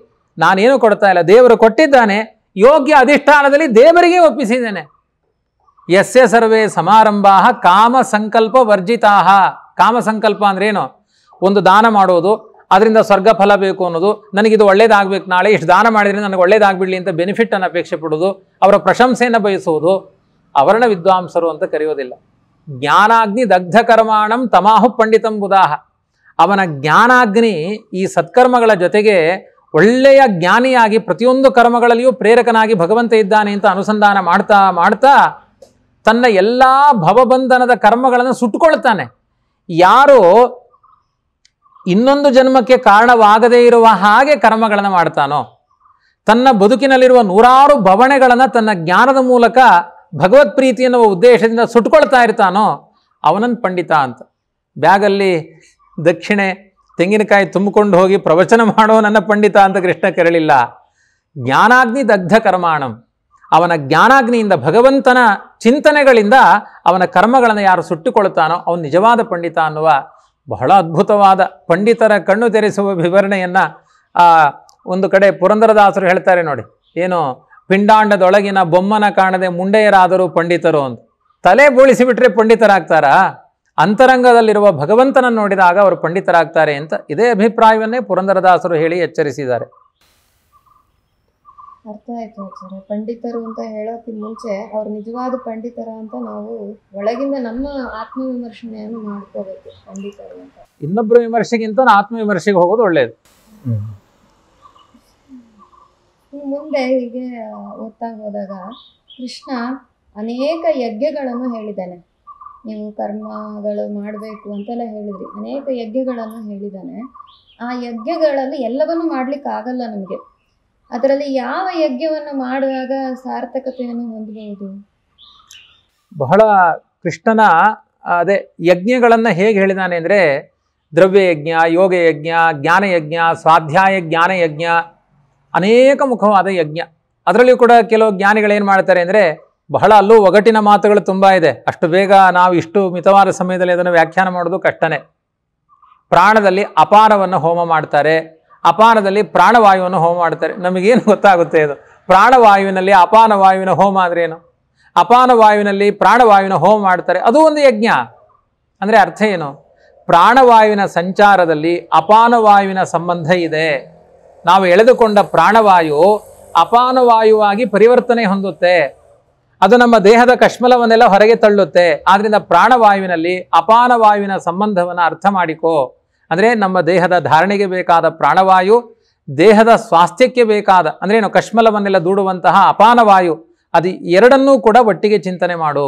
ನಾನೇನು ಕೊಡ್ತಾ ಇಲ್ಲ ದೇವರು ಕೊಟ್ಟಿದ್ದಾನೆ ಯೋಗ್ಯ ಅಧಿಷ್ಠಾನದಲ್ಲಿ ದೇವರಿಗೆ ಒಪ್ಪಿಸಿದ್ದೇನೆ ಎಸ್ ಎ ಸರ್ವೇ ಸಮಾರಂಭ ಕಾಮ ಸಂಕಲ್ಪ ವರ್ಜಿತಾ ಕಾಮ ಸಂಕಲ್ಪ ಅಂದ್ರೇನು ಒಂದು ದಾನ ಮಾಡೋದು ಅದರಿಂದ ಸ್ವರ್ಗ ಫಲ ಬೇಕು ಅನ್ನೋದು ನನಗಿದು ಒಳ್ಳೇದಾಗಬೇಕು ನಾಳೆ ಇಷ್ಟು ದಾನ ಮಾಡಿದರೆ ನನಗೆ ಒಳ್ಳೇದಾಗ್ಬಿಡ್ಲಿ ಅಂತ ಬೆನಿಫಿಟನ್ನು ಅಪೇಕ್ಷೆ ಪಡೋದು ಅವರ ಪ್ರಶಂಸೆಯನ್ನು ಬಯಸುವುದು ಅವರ್ಣ ವಿದ್ವಾಂಸರು ಅಂತ ಕರೆಯೋದಿಲ್ಲ ಜ್ಞಾನಾಗ್ನಿ ದಗ್ಧ ಕರ್ಮಾಣಂ ತಮಾಹು ಪಂಡಿತಂ ಬುಧಾಹ ಅವನ ಜ್ಞಾನಾಗ್ನಿ ಈ ಸತ್ಕರ್ಮಗಳ ಜೊತೆಗೆ ಒಳ್ಳೆಯ ಜ್ಞಾನಿಯಾಗಿ ಪ್ರತಿಯೊಂದು ಕರ್ಮಗಳಲ್ಲಿಯೂ ಪ್ರೇರಕನಾಗಿ ಭಗವಂತ ಇದ್ದಾನೆ ಅಂತ ಅನುಸಂಧಾನ ಮಾಡ್ತಾ ಮಾಡ್ತಾ ತನ್ನ ಎಲ್ಲ ಭವಬಂಧನದ ಕರ್ಮಗಳನ್ನು ಸುಟ್ಟುಕೊಳ್ತಾನೆ ಯಾರು ಇನ್ನೊಂದು ಜನ್ಮಕ್ಕೆ ಕಾರಣವಾಗದೇ ಇರುವ ಹಾಗೆ ಕರ್ಮಗಳನ್ನು ಮಾಡ್ತಾನೋ ತನ್ನ ಬದುಕಿನಲ್ಲಿರುವ ನೂರಾರು ಭವಣೆಗಳನ್ನು ತನ್ನ ಜ್ಞಾನದ ಮೂಲಕ ಭಗವತ್ ಪ್ರೀತಿ ಎನ್ನುವ ಉದ್ದೇಶದಿಂದ ಸುಟ್ಕೊಳ್ತಾ ಇರ್ತಾನೋ ಅವನನ್ನು ಪಂಡಿತ ಅಂತ ಬ್ಯಾಗಲ್ಲಿ ದಕ್ಷಿಣೆ ತೆಂಗಿನಕಾಯಿ ತುಂಬಿಕೊಂಡು ಹೋಗಿ ಪ್ರವಚನ ಮಾಡೋ ನನ್ನ ಪಂಡಿತ ಅಂತ ಕೃಷ್ಣ ಕೇಳಲಿಲ್ಲ ಜ್ಞಾನಾಗ್ನಿ ದಗ್ಧ ಕರ್ಮಾಣಂ ಅವನ ಜ್ಞಾನಾಗ್ನಿಯಿಂದ ಭಗವಂತನ ಚಿಂತನೆಗಳಿಂದ ಅವನ ಕರ್ಮಗಳನ್ನು ಯಾರು ಸುಟ್ಟುಕೊಳ್ತಾನೋ ಅವನು ನಿಜವಾದ ಪಂಡಿತ ಅನ್ನುವ ಬಹಳ ಅದ್ಭುತವಾದ ಪಂಡಿತರ ಕಣ್ಣು ತೆರೆಸುವ ವಿವರಣೆಯನ್ನು ಒಂದು ಕಡೆ ಪುರಂದರದಾಸರು ಹೇಳ್ತಾರೆ ನೋಡಿ ಏನು ಪಿಂಡಾಂಡದೊಳಗಿನ ಬೊಮ್ಮನ ಕಾಣದೆ ಮುಂಡೆಯರಾದರೂ ಪಂಡಿತರು ಅಂತ ತಲೆ ಬೋಳಿಸಿಬಿಟ್ರೆ ಪಂಡಿತರಾಗ್ತಾರಾ ಅಂತರಂಗದಲ್ಲಿರುವ ಭಗವಂತನನ್ನು ನೋಡಿದಾಗ ಅವರು ಪಂಡಿತರಾಗ್ತಾರೆ ಅಂತ ಇದೇ ಅಭಿಪ್ರಾಯವನ್ನೇ ಪುರಂದರದಾಸರು ಹೇಳಿ ಎಚ್ಚರಿಸಿದ್ದಾರೆ ಅರ್ಥ ಆಯ್ತು ಆಚಾರ್ಯ ಪಂಡಿತರು ಅಂತ ಹೇಳೋಕ್ಕಿಂತ ಮುಂಚೆ ಅವ್ರು ನಿಜವಾದ ಪಂಡಿತರ ಅಂತ ನಾವು ಒಳಗಿಂದ ನಮ್ಮ ವಿಮರ್ಶನೆಯನ್ನು ಮಾಡ್ಕೋಬೇಕು ಪಂಡಿತರು ಅಂತ ಇನ್ನೊಬ್ಬರ ವಿಮರ್ಶೆಗಿಂತ ಆತ್ಮವಿಮರ್ಶೆಗೆ ಹೋಗೋದು ಒಳ್ಳೆಯದು ಮುಂದೆ ಹೀಗೆ ಓದ್ತಾ ಹೋದಾಗ ಕೃಷ್ಣ ಅನೇಕ ಯಜ್ಞಗಳನ್ನು ಹೇಳಿದ್ದಾನೆ ನೀವು ಕರ್ಮಗಳು ಮಾಡಬೇಕು ಅಂತೆಲ್ಲ ಹೇಳಿದ್ರಿ ಅನೇಕ ಯಜ್ಞಗಳನ್ನು ಹೇಳಿದ್ದಾನೆ ಆ ಯಜ್ಞಗಳಲ್ಲಿ ಎಲ್ಲವನ್ನು ಆಗಲ್ಲ ನಮಗೆ ಅದರಲ್ಲಿ ಯಾವ ಯಜ್ಞವನ್ನು ಮಾಡುವಾಗ ಸಾರ್ಥಕತೆಯನ್ನು ಹೊಂದಬಹುದು ಬಹಳ ಕೃಷ್ಣನ ಅದೇ ಯಜ್ಞಗಳನ್ನು ಹೇಗೆ ಹೇಳಿದಾನೆ ಅಂದರೆ ದ್ರವ್ಯಯಜ್ಞ ಯೋಗಯಜ್ಞ ಜ್ಞಾನಯಜ್ಞ ಸ್ವಾಧ್ಯಾಯ ಜ್ಞಾನಯಜ್ಞ ಅನೇಕ ಮುಖವಾದ ಯಜ್ಞ ಅದರಲ್ಲಿ ಕೂಡ ಕೆಲವು ಜ್ಞಾನಿಗಳೇನು ಮಾಡ್ತಾರೆ ಅಂದರೆ ಬಹಳ ಅಲ್ಲೂ ಒಗಟಿನ ಮಾತುಗಳು ತುಂಬ ಇದೆ ಅಷ್ಟು ಬೇಗ ನಾವು ಇಷ್ಟು ಮಿತವಾದ ಸಮಯದಲ್ಲಿ ಅದನ್ನು ವ್ಯಾಖ್ಯಾನ ಮಾಡೋದು ಕಷ್ಟನೇ ಪ್ರಾಣದಲ್ಲಿ ಅಪಾರವನ್ನು ಹೋಮ ಮಾಡ್ತಾರೆ ಅಪಾನದಲ್ಲಿ ಪ್ರಾಣವಾಯುವನ್ನು ಹೋಮ ಮಾಡ್ತಾರೆ ನಮಗೇನು ಗೊತ್ತಾಗುತ್ತೆ ಇದು ಪ್ರಾಣವಾಯುವಿನಲ್ಲಿ ಅಪಾನವಾಯುವಿನ ಹೋಮ ಏನು ಅಪಾನವಾಯುವಿನಲ್ಲಿ ಪ್ರಾಣವಾಯುವಿನ ಹೋಮ ಮಾಡ್ತಾರೆ ಅದು ಒಂದು ಯಜ್ಞ ಅಂದರೆ ಅರ್ಥ ಏನು ಪ್ರಾಣವಾಯುವಿನ ಸಂಚಾರದಲ್ಲಿ ಅಪಾನವಾಯುವಿನ ಸಂಬಂಧ ಇದೆ ನಾವು ಎಳೆದುಕೊಂಡ ಪ್ರಾಣವಾಯು ಅಪಾನವಾಯುವಾಗಿ ಪರಿವರ್ತನೆ ಹೊಂದುತ್ತೆ ಅದು ನಮ್ಮ ದೇಹದ ಕಶ್ಮಲವನ್ನೆಲ್ಲ ಹೊರಗೆ ತಳ್ಳುತ್ತೆ ಆದ್ರಿಂದ ಪ್ರಾಣವಾಯುವಿನಲ್ಲಿ ಅಪಾನವಾಯುವಿನ ಸಂಬಂಧವನ್ನು ಅರ್ಥ ಮಾಡಿಕೋ ಅಂದರೆ ನಮ್ಮ ದೇಹದ ಧಾರಣೆಗೆ ಬೇಕಾದ ಪ್ರಾಣವಾಯು ದೇಹದ ಸ್ವಾಸ್ಥ್ಯಕ್ಕೆ ಬೇಕಾದ ಅಂದರೆ ಏನು ಕಶ್ಮಲವನ್ನೆಲ್ಲ ದೂಡುವಂತಹ ಅಪಾನವಾಯು ಅದು ಎರಡನ್ನೂ ಕೂಡ ಒಟ್ಟಿಗೆ ಚಿಂತನೆ ಮಾಡು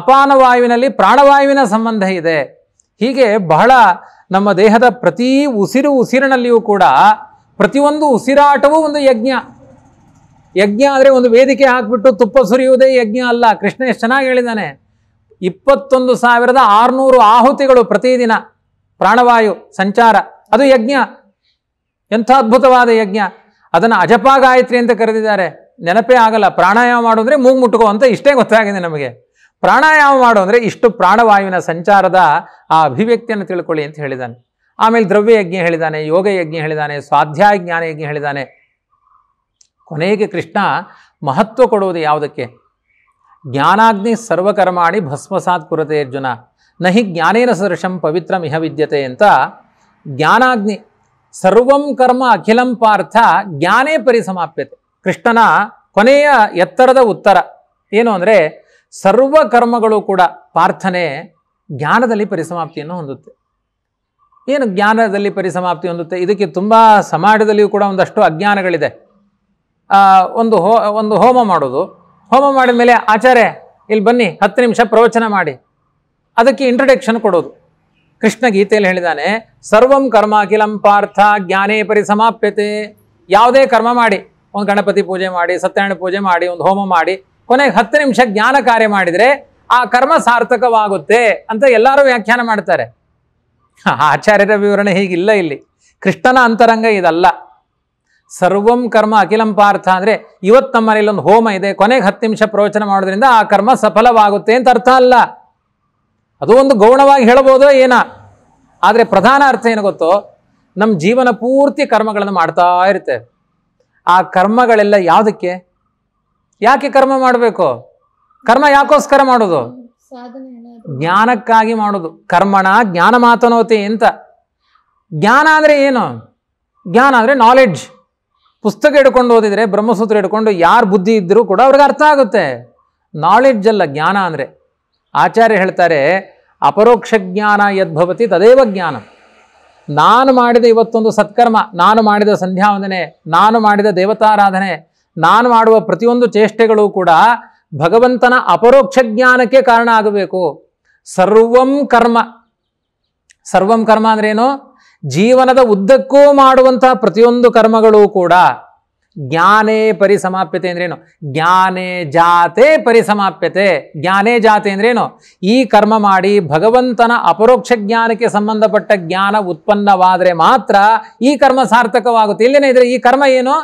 ಅಪಾನವಾಯುವಿನಲ್ಲಿ ಪ್ರಾಣವಾಯುವಿನ ಸಂಬಂಧ ಇದೆ ಹೀಗೆ ಬಹಳ ನಮ್ಮ ದೇಹದ ಪ್ರತಿ ಉಸಿರು ಉಸಿರಿನಲ್ಲಿಯೂ ಕೂಡ ಪ್ರತಿಯೊಂದು ಉಸಿರಾಟವೂ ಒಂದು ಯಜ್ಞ ಯಜ್ಞ ಆದರೆ ಒಂದು ವೇದಿಕೆ ಹಾಕ್ಬಿಟ್ಟು ತುಪ್ಪ ಸುರಿಯುವುದೇ ಯಜ್ಞ ಅಲ್ಲ ಕೃಷ್ಣ ಎಷ್ಟು ಚೆನ್ನಾಗಿ ಹೇಳಿದ್ದಾನೆ ಇಪ್ಪತ್ತೊಂದು ಸಾವಿರದ ಆರುನೂರು ಆಹುತಿಗಳು ಪ್ರತಿದಿನ ಪ್ರಾಣವಾಯು ಸಂಚಾರ ಅದು ಯಜ್ಞ ಎಂಥ ಅದ್ಭುತವಾದ ಯಜ್ಞ ಅದನ್ನು ಅಜಪ ಗಾಯತ್ರಿ ಅಂತ ಕರೆದಿದ್ದಾರೆ ನೆನಪೇ ಆಗಲ್ಲ ಪ್ರಾಣಾಯಾಮ ಮಾಡು ಮೂಗು ಮುಟ್ಟುಕೋ ಅಂತ ಇಷ್ಟೇ ಗೊತ್ತಾಗಿದೆ ನಮಗೆ ಪ್ರಾಣಾಯಾಮ ಮಾಡು ಅಂದರೆ ಇಷ್ಟು ಪ್ರಾಣವಾಯುವಿನ ಸಂಚಾರದ ಆ ಅಭಿವ್ಯಕ್ತಿಯನ್ನು ತಿಳ್ಕೊಳ್ಳಿ ಅಂತ ಹೇಳಿದ್ದಾನೆ ಆಮೇಲೆ ದ್ರವ್ಯ ಯಜ್ಞ ಹೇಳಿದ್ದಾನೆ ಯೋಗ ಯಜ್ಞ ಹೇಳಿದ್ದಾನೆ ಸ್ವಾಧ್ಯಾಯ ಜ್ಞಾನ ಯಜ್ಞ ಹೇಳಿದ್ದಾನೆ ಕೊನೆಗೆ ಕೃಷ್ಣ ಮಹತ್ವ ಕೊಡುವುದು ಯಾವುದಕ್ಕೆ ಜ್ಞಾನಾಗ್ನಿ ಸರ್ವಕರ್ಮಾಣಿ ಭಸ್ಮಸಾತ್ ಕುರತೆ ಅರ್ಜುನ ನಹಿ ಜ್ಞಾನೇನ ಸದೃಶಂ ಪವಿತ್ರ ಇಹ ವಿದ್ಯತೆ ಅಂತ ಜ್ಞಾನಾಗ್ನಿ ಸರ್ವಂ ಕರ್ಮ ಅಖಿಲಂ ಪಾರ್ಥ ಜ್ಞಾನೇ ಪರಿಸಮಾಪ್ಯತೆ ಕೃಷ್ಣನ ಕೊನೆಯ ಎತ್ತರದ ಉತ್ತರ ಏನು ಅಂದರೆ ಸರ್ವ ಕರ್ಮಗಳು ಕೂಡ ಪಾರ್ಥನೆ ಜ್ಞಾನದಲ್ಲಿ ಪರಿಸಮಾಪ್ತಿಯನ್ನು ಹೊಂದುತ್ತೆ ಏನು ಜ್ಞಾನದಲ್ಲಿ ಪರಿಸಮಾಪ್ತಿ ಹೊಂದುತ್ತೆ ಇದಕ್ಕೆ ತುಂಬ ಸಮಾಜದಲ್ಲಿಯೂ ಕೂಡ ಒಂದಷ್ಟು ಅಜ್ಞಾನಗಳಿದೆ ಒಂದು ಹೋ ಒಂದು ಹೋಮ ಮಾಡೋದು ಹೋಮ ಮಾಡಿದ ಮೇಲೆ ಆಚಾರ್ಯ ಇಲ್ಲಿ ಬನ್ನಿ ಹತ್ತು ನಿಮಿಷ ಪ್ರವಚನ ಮಾಡಿ ಅದಕ್ಕೆ ಇಂಟ್ರಡಕ್ಷನ್ ಕೊಡೋದು ಕೃಷ್ಣ ಗೀತೆಯಲ್ಲಿ ಹೇಳಿದಾನೆ ಸರ್ವಂ ಕರ್ಮ ಅಖಿಲಂ ಪಾರ್ಥ ಜ್ಞಾನೇ ಪರಿಸಮಾಪ್ಯತೆ ಯಾವುದೇ ಕರ್ಮ ಮಾಡಿ ಒಂದು ಗಣಪತಿ ಪೂಜೆ ಮಾಡಿ ಸತ್ಯನಾರಾಯಣ ಪೂಜೆ ಮಾಡಿ ಒಂದು ಹೋಮ ಮಾಡಿ ಕೊನೆಗೆ ಹತ್ತು ನಿಮಿಷ ಜ್ಞಾನ ಕಾರ್ಯ ಮಾಡಿದರೆ ಆ ಕರ್ಮ ಸಾರ್ಥಕವಾಗುತ್ತೆ ಅಂತ ಎಲ್ಲರೂ ವ್ಯಾಖ್ಯಾನ ಮಾಡ್ತಾರೆ [laughs] ಆಚಾರ್ಯರ ವಿವರಣೆ ಹೀಗಿಲ್ಲ ಇಲ್ಲಿ ಕೃಷ್ಣನ ಅಂತರಂಗ ಇದಲ್ಲ ಸರ್ವಂ ಕರ್ಮ ಅಖಿಲಂ ಪಾರ್ಥ ಅಂದರೆ ಇವತ್ತು ನಮ್ಮ ಮನೇಲಿ ಒಂದು ಹೋಮ ಇದೆ ಕೊನೆಗೆ ಹತ್ತು ನಿಮಿಷ ಪ್ರವಚನ ಮಾಡೋದ್ರಿಂದ ಆ ಕರ್ಮ ಸಫಲವಾಗುತ್ತೆ ಅಂತ ಅರ್ಥ ಅಲ್ಲ ಅದು ಒಂದು ಗೌಣವಾಗಿ ಹೇಳ್ಬೋದು ಏನ ಆದರೆ ಪ್ರಧಾನ ಅರ್ಥ ಏನು ಗೊತ್ತೋ ನಮ್ಮ ಜೀವನ ಪೂರ್ತಿ ಕರ್ಮಗಳನ್ನು ಮಾಡ್ತಾ ಇರುತ್ತೆ ಆ ಕರ್ಮಗಳೆಲ್ಲ ಯಾವುದಕ್ಕೆ ಯಾಕೆ ಕರ್ಮ ಮಾಡಬೇಕು ಕರ್ಮ ಯಾಕೋಸ್ಕರ ಮಾಡೋದು ಜ್ಞಾನಕ್ಕಾಗಿ ಮಾಡೋದು ಕರ್ಮಣ ಜ್ಞಾನ ಮಾತನೋತಿ ಅಂತ ಜ್ಞಾನ ಅಂದರೆ ಏನು ಜ್ಞಾನ ಅಂದರೆ ನಾಲೆಡ್ಜ್ ಪುಸ್ತಕ ಹಿಡ್ಕೊಂಡು ಓದಿದರೆ ಬ್ರಹ್ಮಸೂತ್ರ ಹಿಡ್ಕೊಂಡು ಯಾರು ಬುದ್ಧಿ ಇದ್ದರೂ ಕೂಡ ಅವ್ರಿಗೆ ಅರ್ಥ ಆಗುತ್ತೆ ನಾಲೆಡ್ಜ್ ಅಲ್ಲ ಜ್ಞಾನ ಅಂದರೆ ಆಚಾರ್ಯ ಹೇಳ್ತಾರೆ ಅಪರೋಕ್ಷ ಜ್ಞಾನ ಯದ್ಭವತಿ ತದೇವ ಜ್ಞಾನ ನಾನು ಮಾಡಿದ ಇವತ್ತೊಂದು ಸತ್ಕರ್ಮ ನಾನು ಮಾಡಿದ ಸಂಧ್ಯಾ ವಂದನೆ ನಾನು ಮಾಡಿದ ದೇವತಾರಾಧನೆ ನಾನು ಮಾಡುವ ಪ್ರತಿಯೊಂದು ಚೇಷ್ಟೆಗಳು ಕೂಡ ಭಗವಂತನ ಅಪರೋಕ್ಷ ಜ್ಞಾನಕ್ಕೆ ಕಾರಣ ಆಗಬೇಕು ಸರ್ವಂ ಕರ್ಮ ಸರ್ವಂ ಕರ್ಮ ಅಂದ್ರೇನು ಜೀವನದ ಉದ್ದಕ್ಕೂ ಮಾಡುವಂತಹ ಪ್ರತಿಯೊಂದು ಕರ್ಮಗಳು ಕೂಡ ಜ್ಞಾನೇ ಪರಿಸಮಾಪ್ಯತೆ ಅಂದ್ರೇನು ಜ್ಞಾನೇ ಜಾತೆ ಪರಿಸಮಾಪ್ಯತೆ ಜ್ಞಾನೇ ಜಾತೆ ಅಂದ್ರೇನು ಈ ಕರ್ಮ ಮಾಡಿ ಭಗವಂತನ ಅಪರೋಕ್ಷ ಜ್ಞಾನಕ್ಕೆ ಸಂಬಂಧಪಟ್ಟ ಜ್ಞಾನ ಉತ್ಪನ್ನವಾದರೆ ಮಾತ್ರ ಈ ಕರ್ಮ ಸಾರ್ಥಕವಾಗುತ್ತೆ ಇಲ್ಲಿನ ಇದ್ರೆ ಈ ಕರ್ಮ ಏನು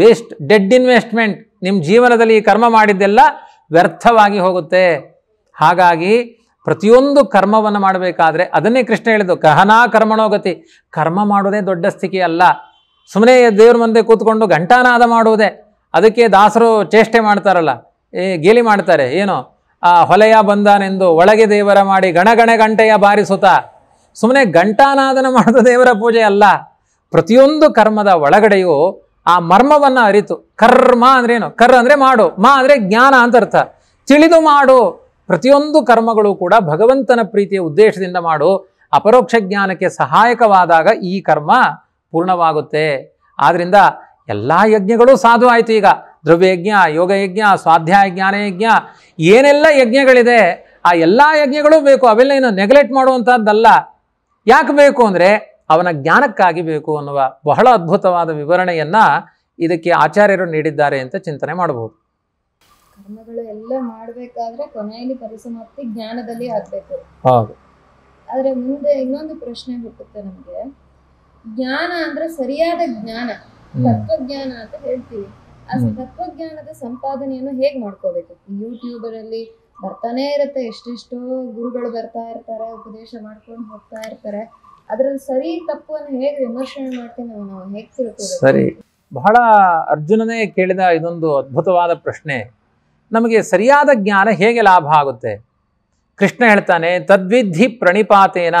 ವೇಸ್ಟ್ ಡೆಡ್ ಇನ್ವೆಸ್ಟ್ಮೆಂಟ್ ನಿಮ್ಮ ಜೀವನದಲ್ಲಿ ಈ ಕರ್ಮ ಮಾಡಿದ್ದೆಲ್ಲ ವ್ಯರ್ಥವಾಗಿ ಹೋಗುತ್ತೆ ಹಾಗಾಗಿ ಪ್ರತಿಯೊಂದು ಕರ್ಮವನ್ನು ಮಾಡಬೇಕಾದ್ರೆ ಅದನ್ನೇ ಕೃಷ್ಣ ಹೇಳಿದ್ದು ಕಹನಾ ಕರ್ಮಣೋಗತಿ ಕರ್ಮ ಮಾಡೋದೇ ದೊಡ್ಡ ಸ್ಥಿತಿ ಅಲ್ಲ ಸುಮ್ಮನೆ ದೇವ್ರ ಮುಂದೆ ಕೂತ್ಕೊಂಡು ಘಂಟಾನಾದ ಮಾಡುವುದೇ ಅದಕ್ಕೆ ದಾಸರು ಚೇಷ್ಟೆ ಮಾಡ್ತಾರಲ್ಲ ಏ ಗೇಲಿ ಮಾಡ್ತಾರೆ ಏನು ಆ ಹೊಲೆಯ ಬಂದಾನೆಂದು ಒಳಗೆ ದೇವರ ಮಾಡಿ ಗಣಗಣೆ ಗಂಟೆಯ ಬಾರಿಸುತ್ತ ಸುಮ್ಮನೆ ಘಂಟಾನಾದನ ಮಾಡಿದ ದೇವರ ಪೂಜೆ ಅಲ್ಲ ಪ್ರತಿಯೊಂದು ಕರ್ಮದ ಒಳಗಡೆಯೂ ಆ ಮರ್ಮವನ್ನು ಅರಿತು ಕರ್ಮ ಅಂದ್ರೇನು ಕರ್ ಅಂದರೆ ಮಾಡು ಮಾ ಅಂದರೆ ಜ್ಞಾನ ಅಂತ ಅರ್ಥ ತಿಳಿದು ಮಾಡು ಪ್ರತಿಯೊಂದು ಕರ್ಮಗಳು ಕೂಡ ಭಗವಂತನ ಪ್ರೀತಿಯ ಉದ್ದೇಶದಿಂದ ಮಾಡು ಅಪರೋಕ್ಷ ಜ್ಞಾನಕ್ಕೆ ಸಹಾಯಕವಾದಾಗ ಈ ಕರ್ಮ ಪೂರ್ಣವಾಗುತ್ತೆ ಆದ್ದರಿಂದ ಎಲ್ಲ ಯಜ್ಞಗಳು ಸಾಧು ಆಯಿತು ಈಗ ದ್ರವ್ಯಯಜ್ಞ ಯೋಗಯಜ್ಞ ಸ್ವಾಧ್ಯಾಯ ಜ್ಞಾನಯಜ್ಞ ಏನೆಲ್ಲ ಯಜ್ಞಗಳಿದೆ ಆ ಎಲ್ಲ ಯಜ್ಞಗಳು ಬೇಕು ಅವೆಲ್ಲ ಏನು ನೆಗ್ಲೆಕ್ಟ್ ಮಾಡುವಂಥದ್ದಲ್ಲ ಯಾಕೆ ಬೇಕು ಅಂದರೆ ಅವನ ಜ್ಞಾನಕ್ಕಾಗಿ ಬೇಕು ಅನ್ನುವ ಬಹಳ ಅದ್ಭುತವಾದ ವಿವರಣೆಯನ್ನು ಇದಕ್ಕೆ ಆಚಾರ್ಯರು ನೀಡಿದ್ದಾರೆ ಅಂತ ಚಿಂತನೆ ಮಾಡಬಹುದು ಕರ್ಮಗಳು ಎಲ್ಲ ಮಾಡ್ಬೇಕಾದ್ರೆ ಕೊನೆಯಲ್ಲಿ ಪರಿಸಮಾಪ್ತಿ ಜ್ಞಾನದಲ್ಲಿ ಆಗ್ಬೇಕು ಆದ್ರೆ ಮುಂದೆ ಇನ್ನೊಂದು ಪ್ರಶ್ನೆ ಹುಟ್ಟುತ್ತೆ ನಮ್ಗೆ ಜ್ಞಾನ ಅಂದ್ರೆ ಸರಿಯಾದ ಜ್ಞಾನ ತತ್ವಜ್ಞಾನ ಅಂತ ಹೇಳ್ತೀವಿ ಆ ತತ್ವಜ್ಞಾನದ ಸಂಪಾದನೆಯನ್ನು ಹೇಗ್ ಮಾಡ್ಕೋಬೇಕು ಅಲ್ಲಿ ಬರ್ತಾನೆ ಇರುತ್ತೆ ಎಷ್ಟೆಷ್ಟೋ ಗುರುಗಳು ಬರ್ತಾ ಇರ್ತಾರೆ ಉಪದೇಶ ಮಾಡ್ಕೊಂಡು ಹೋಗ್ತಾ ಇರ್ತಾರೆ ಅದ್ರಲ್ಲಿ ಸರಿ ತಪ್ಪು ಅನ್ನು ಹೇಗೆ ಮಾಡ್ತೀವಿ ನಾವು ಸರಿ ಬಹಳ ಅರ್ಜುನನೇ ಕೇಳಿದ ಇದೊಂದು ಅದ್ಭುತವಾದ ಪ್ರಶ್ನೆ ನಮಗೆ ಸರಿಯಾದ ಜ್ಞಾನ ಹೇಗೆ ಲಾಭ ಆಗುತ್ತೆ ಕೃಷ್ಣ ಹೇಳ್ತಾನೆ ತದ್ವಿಧಿ ಪ್ರಣಿಪಾತೇನ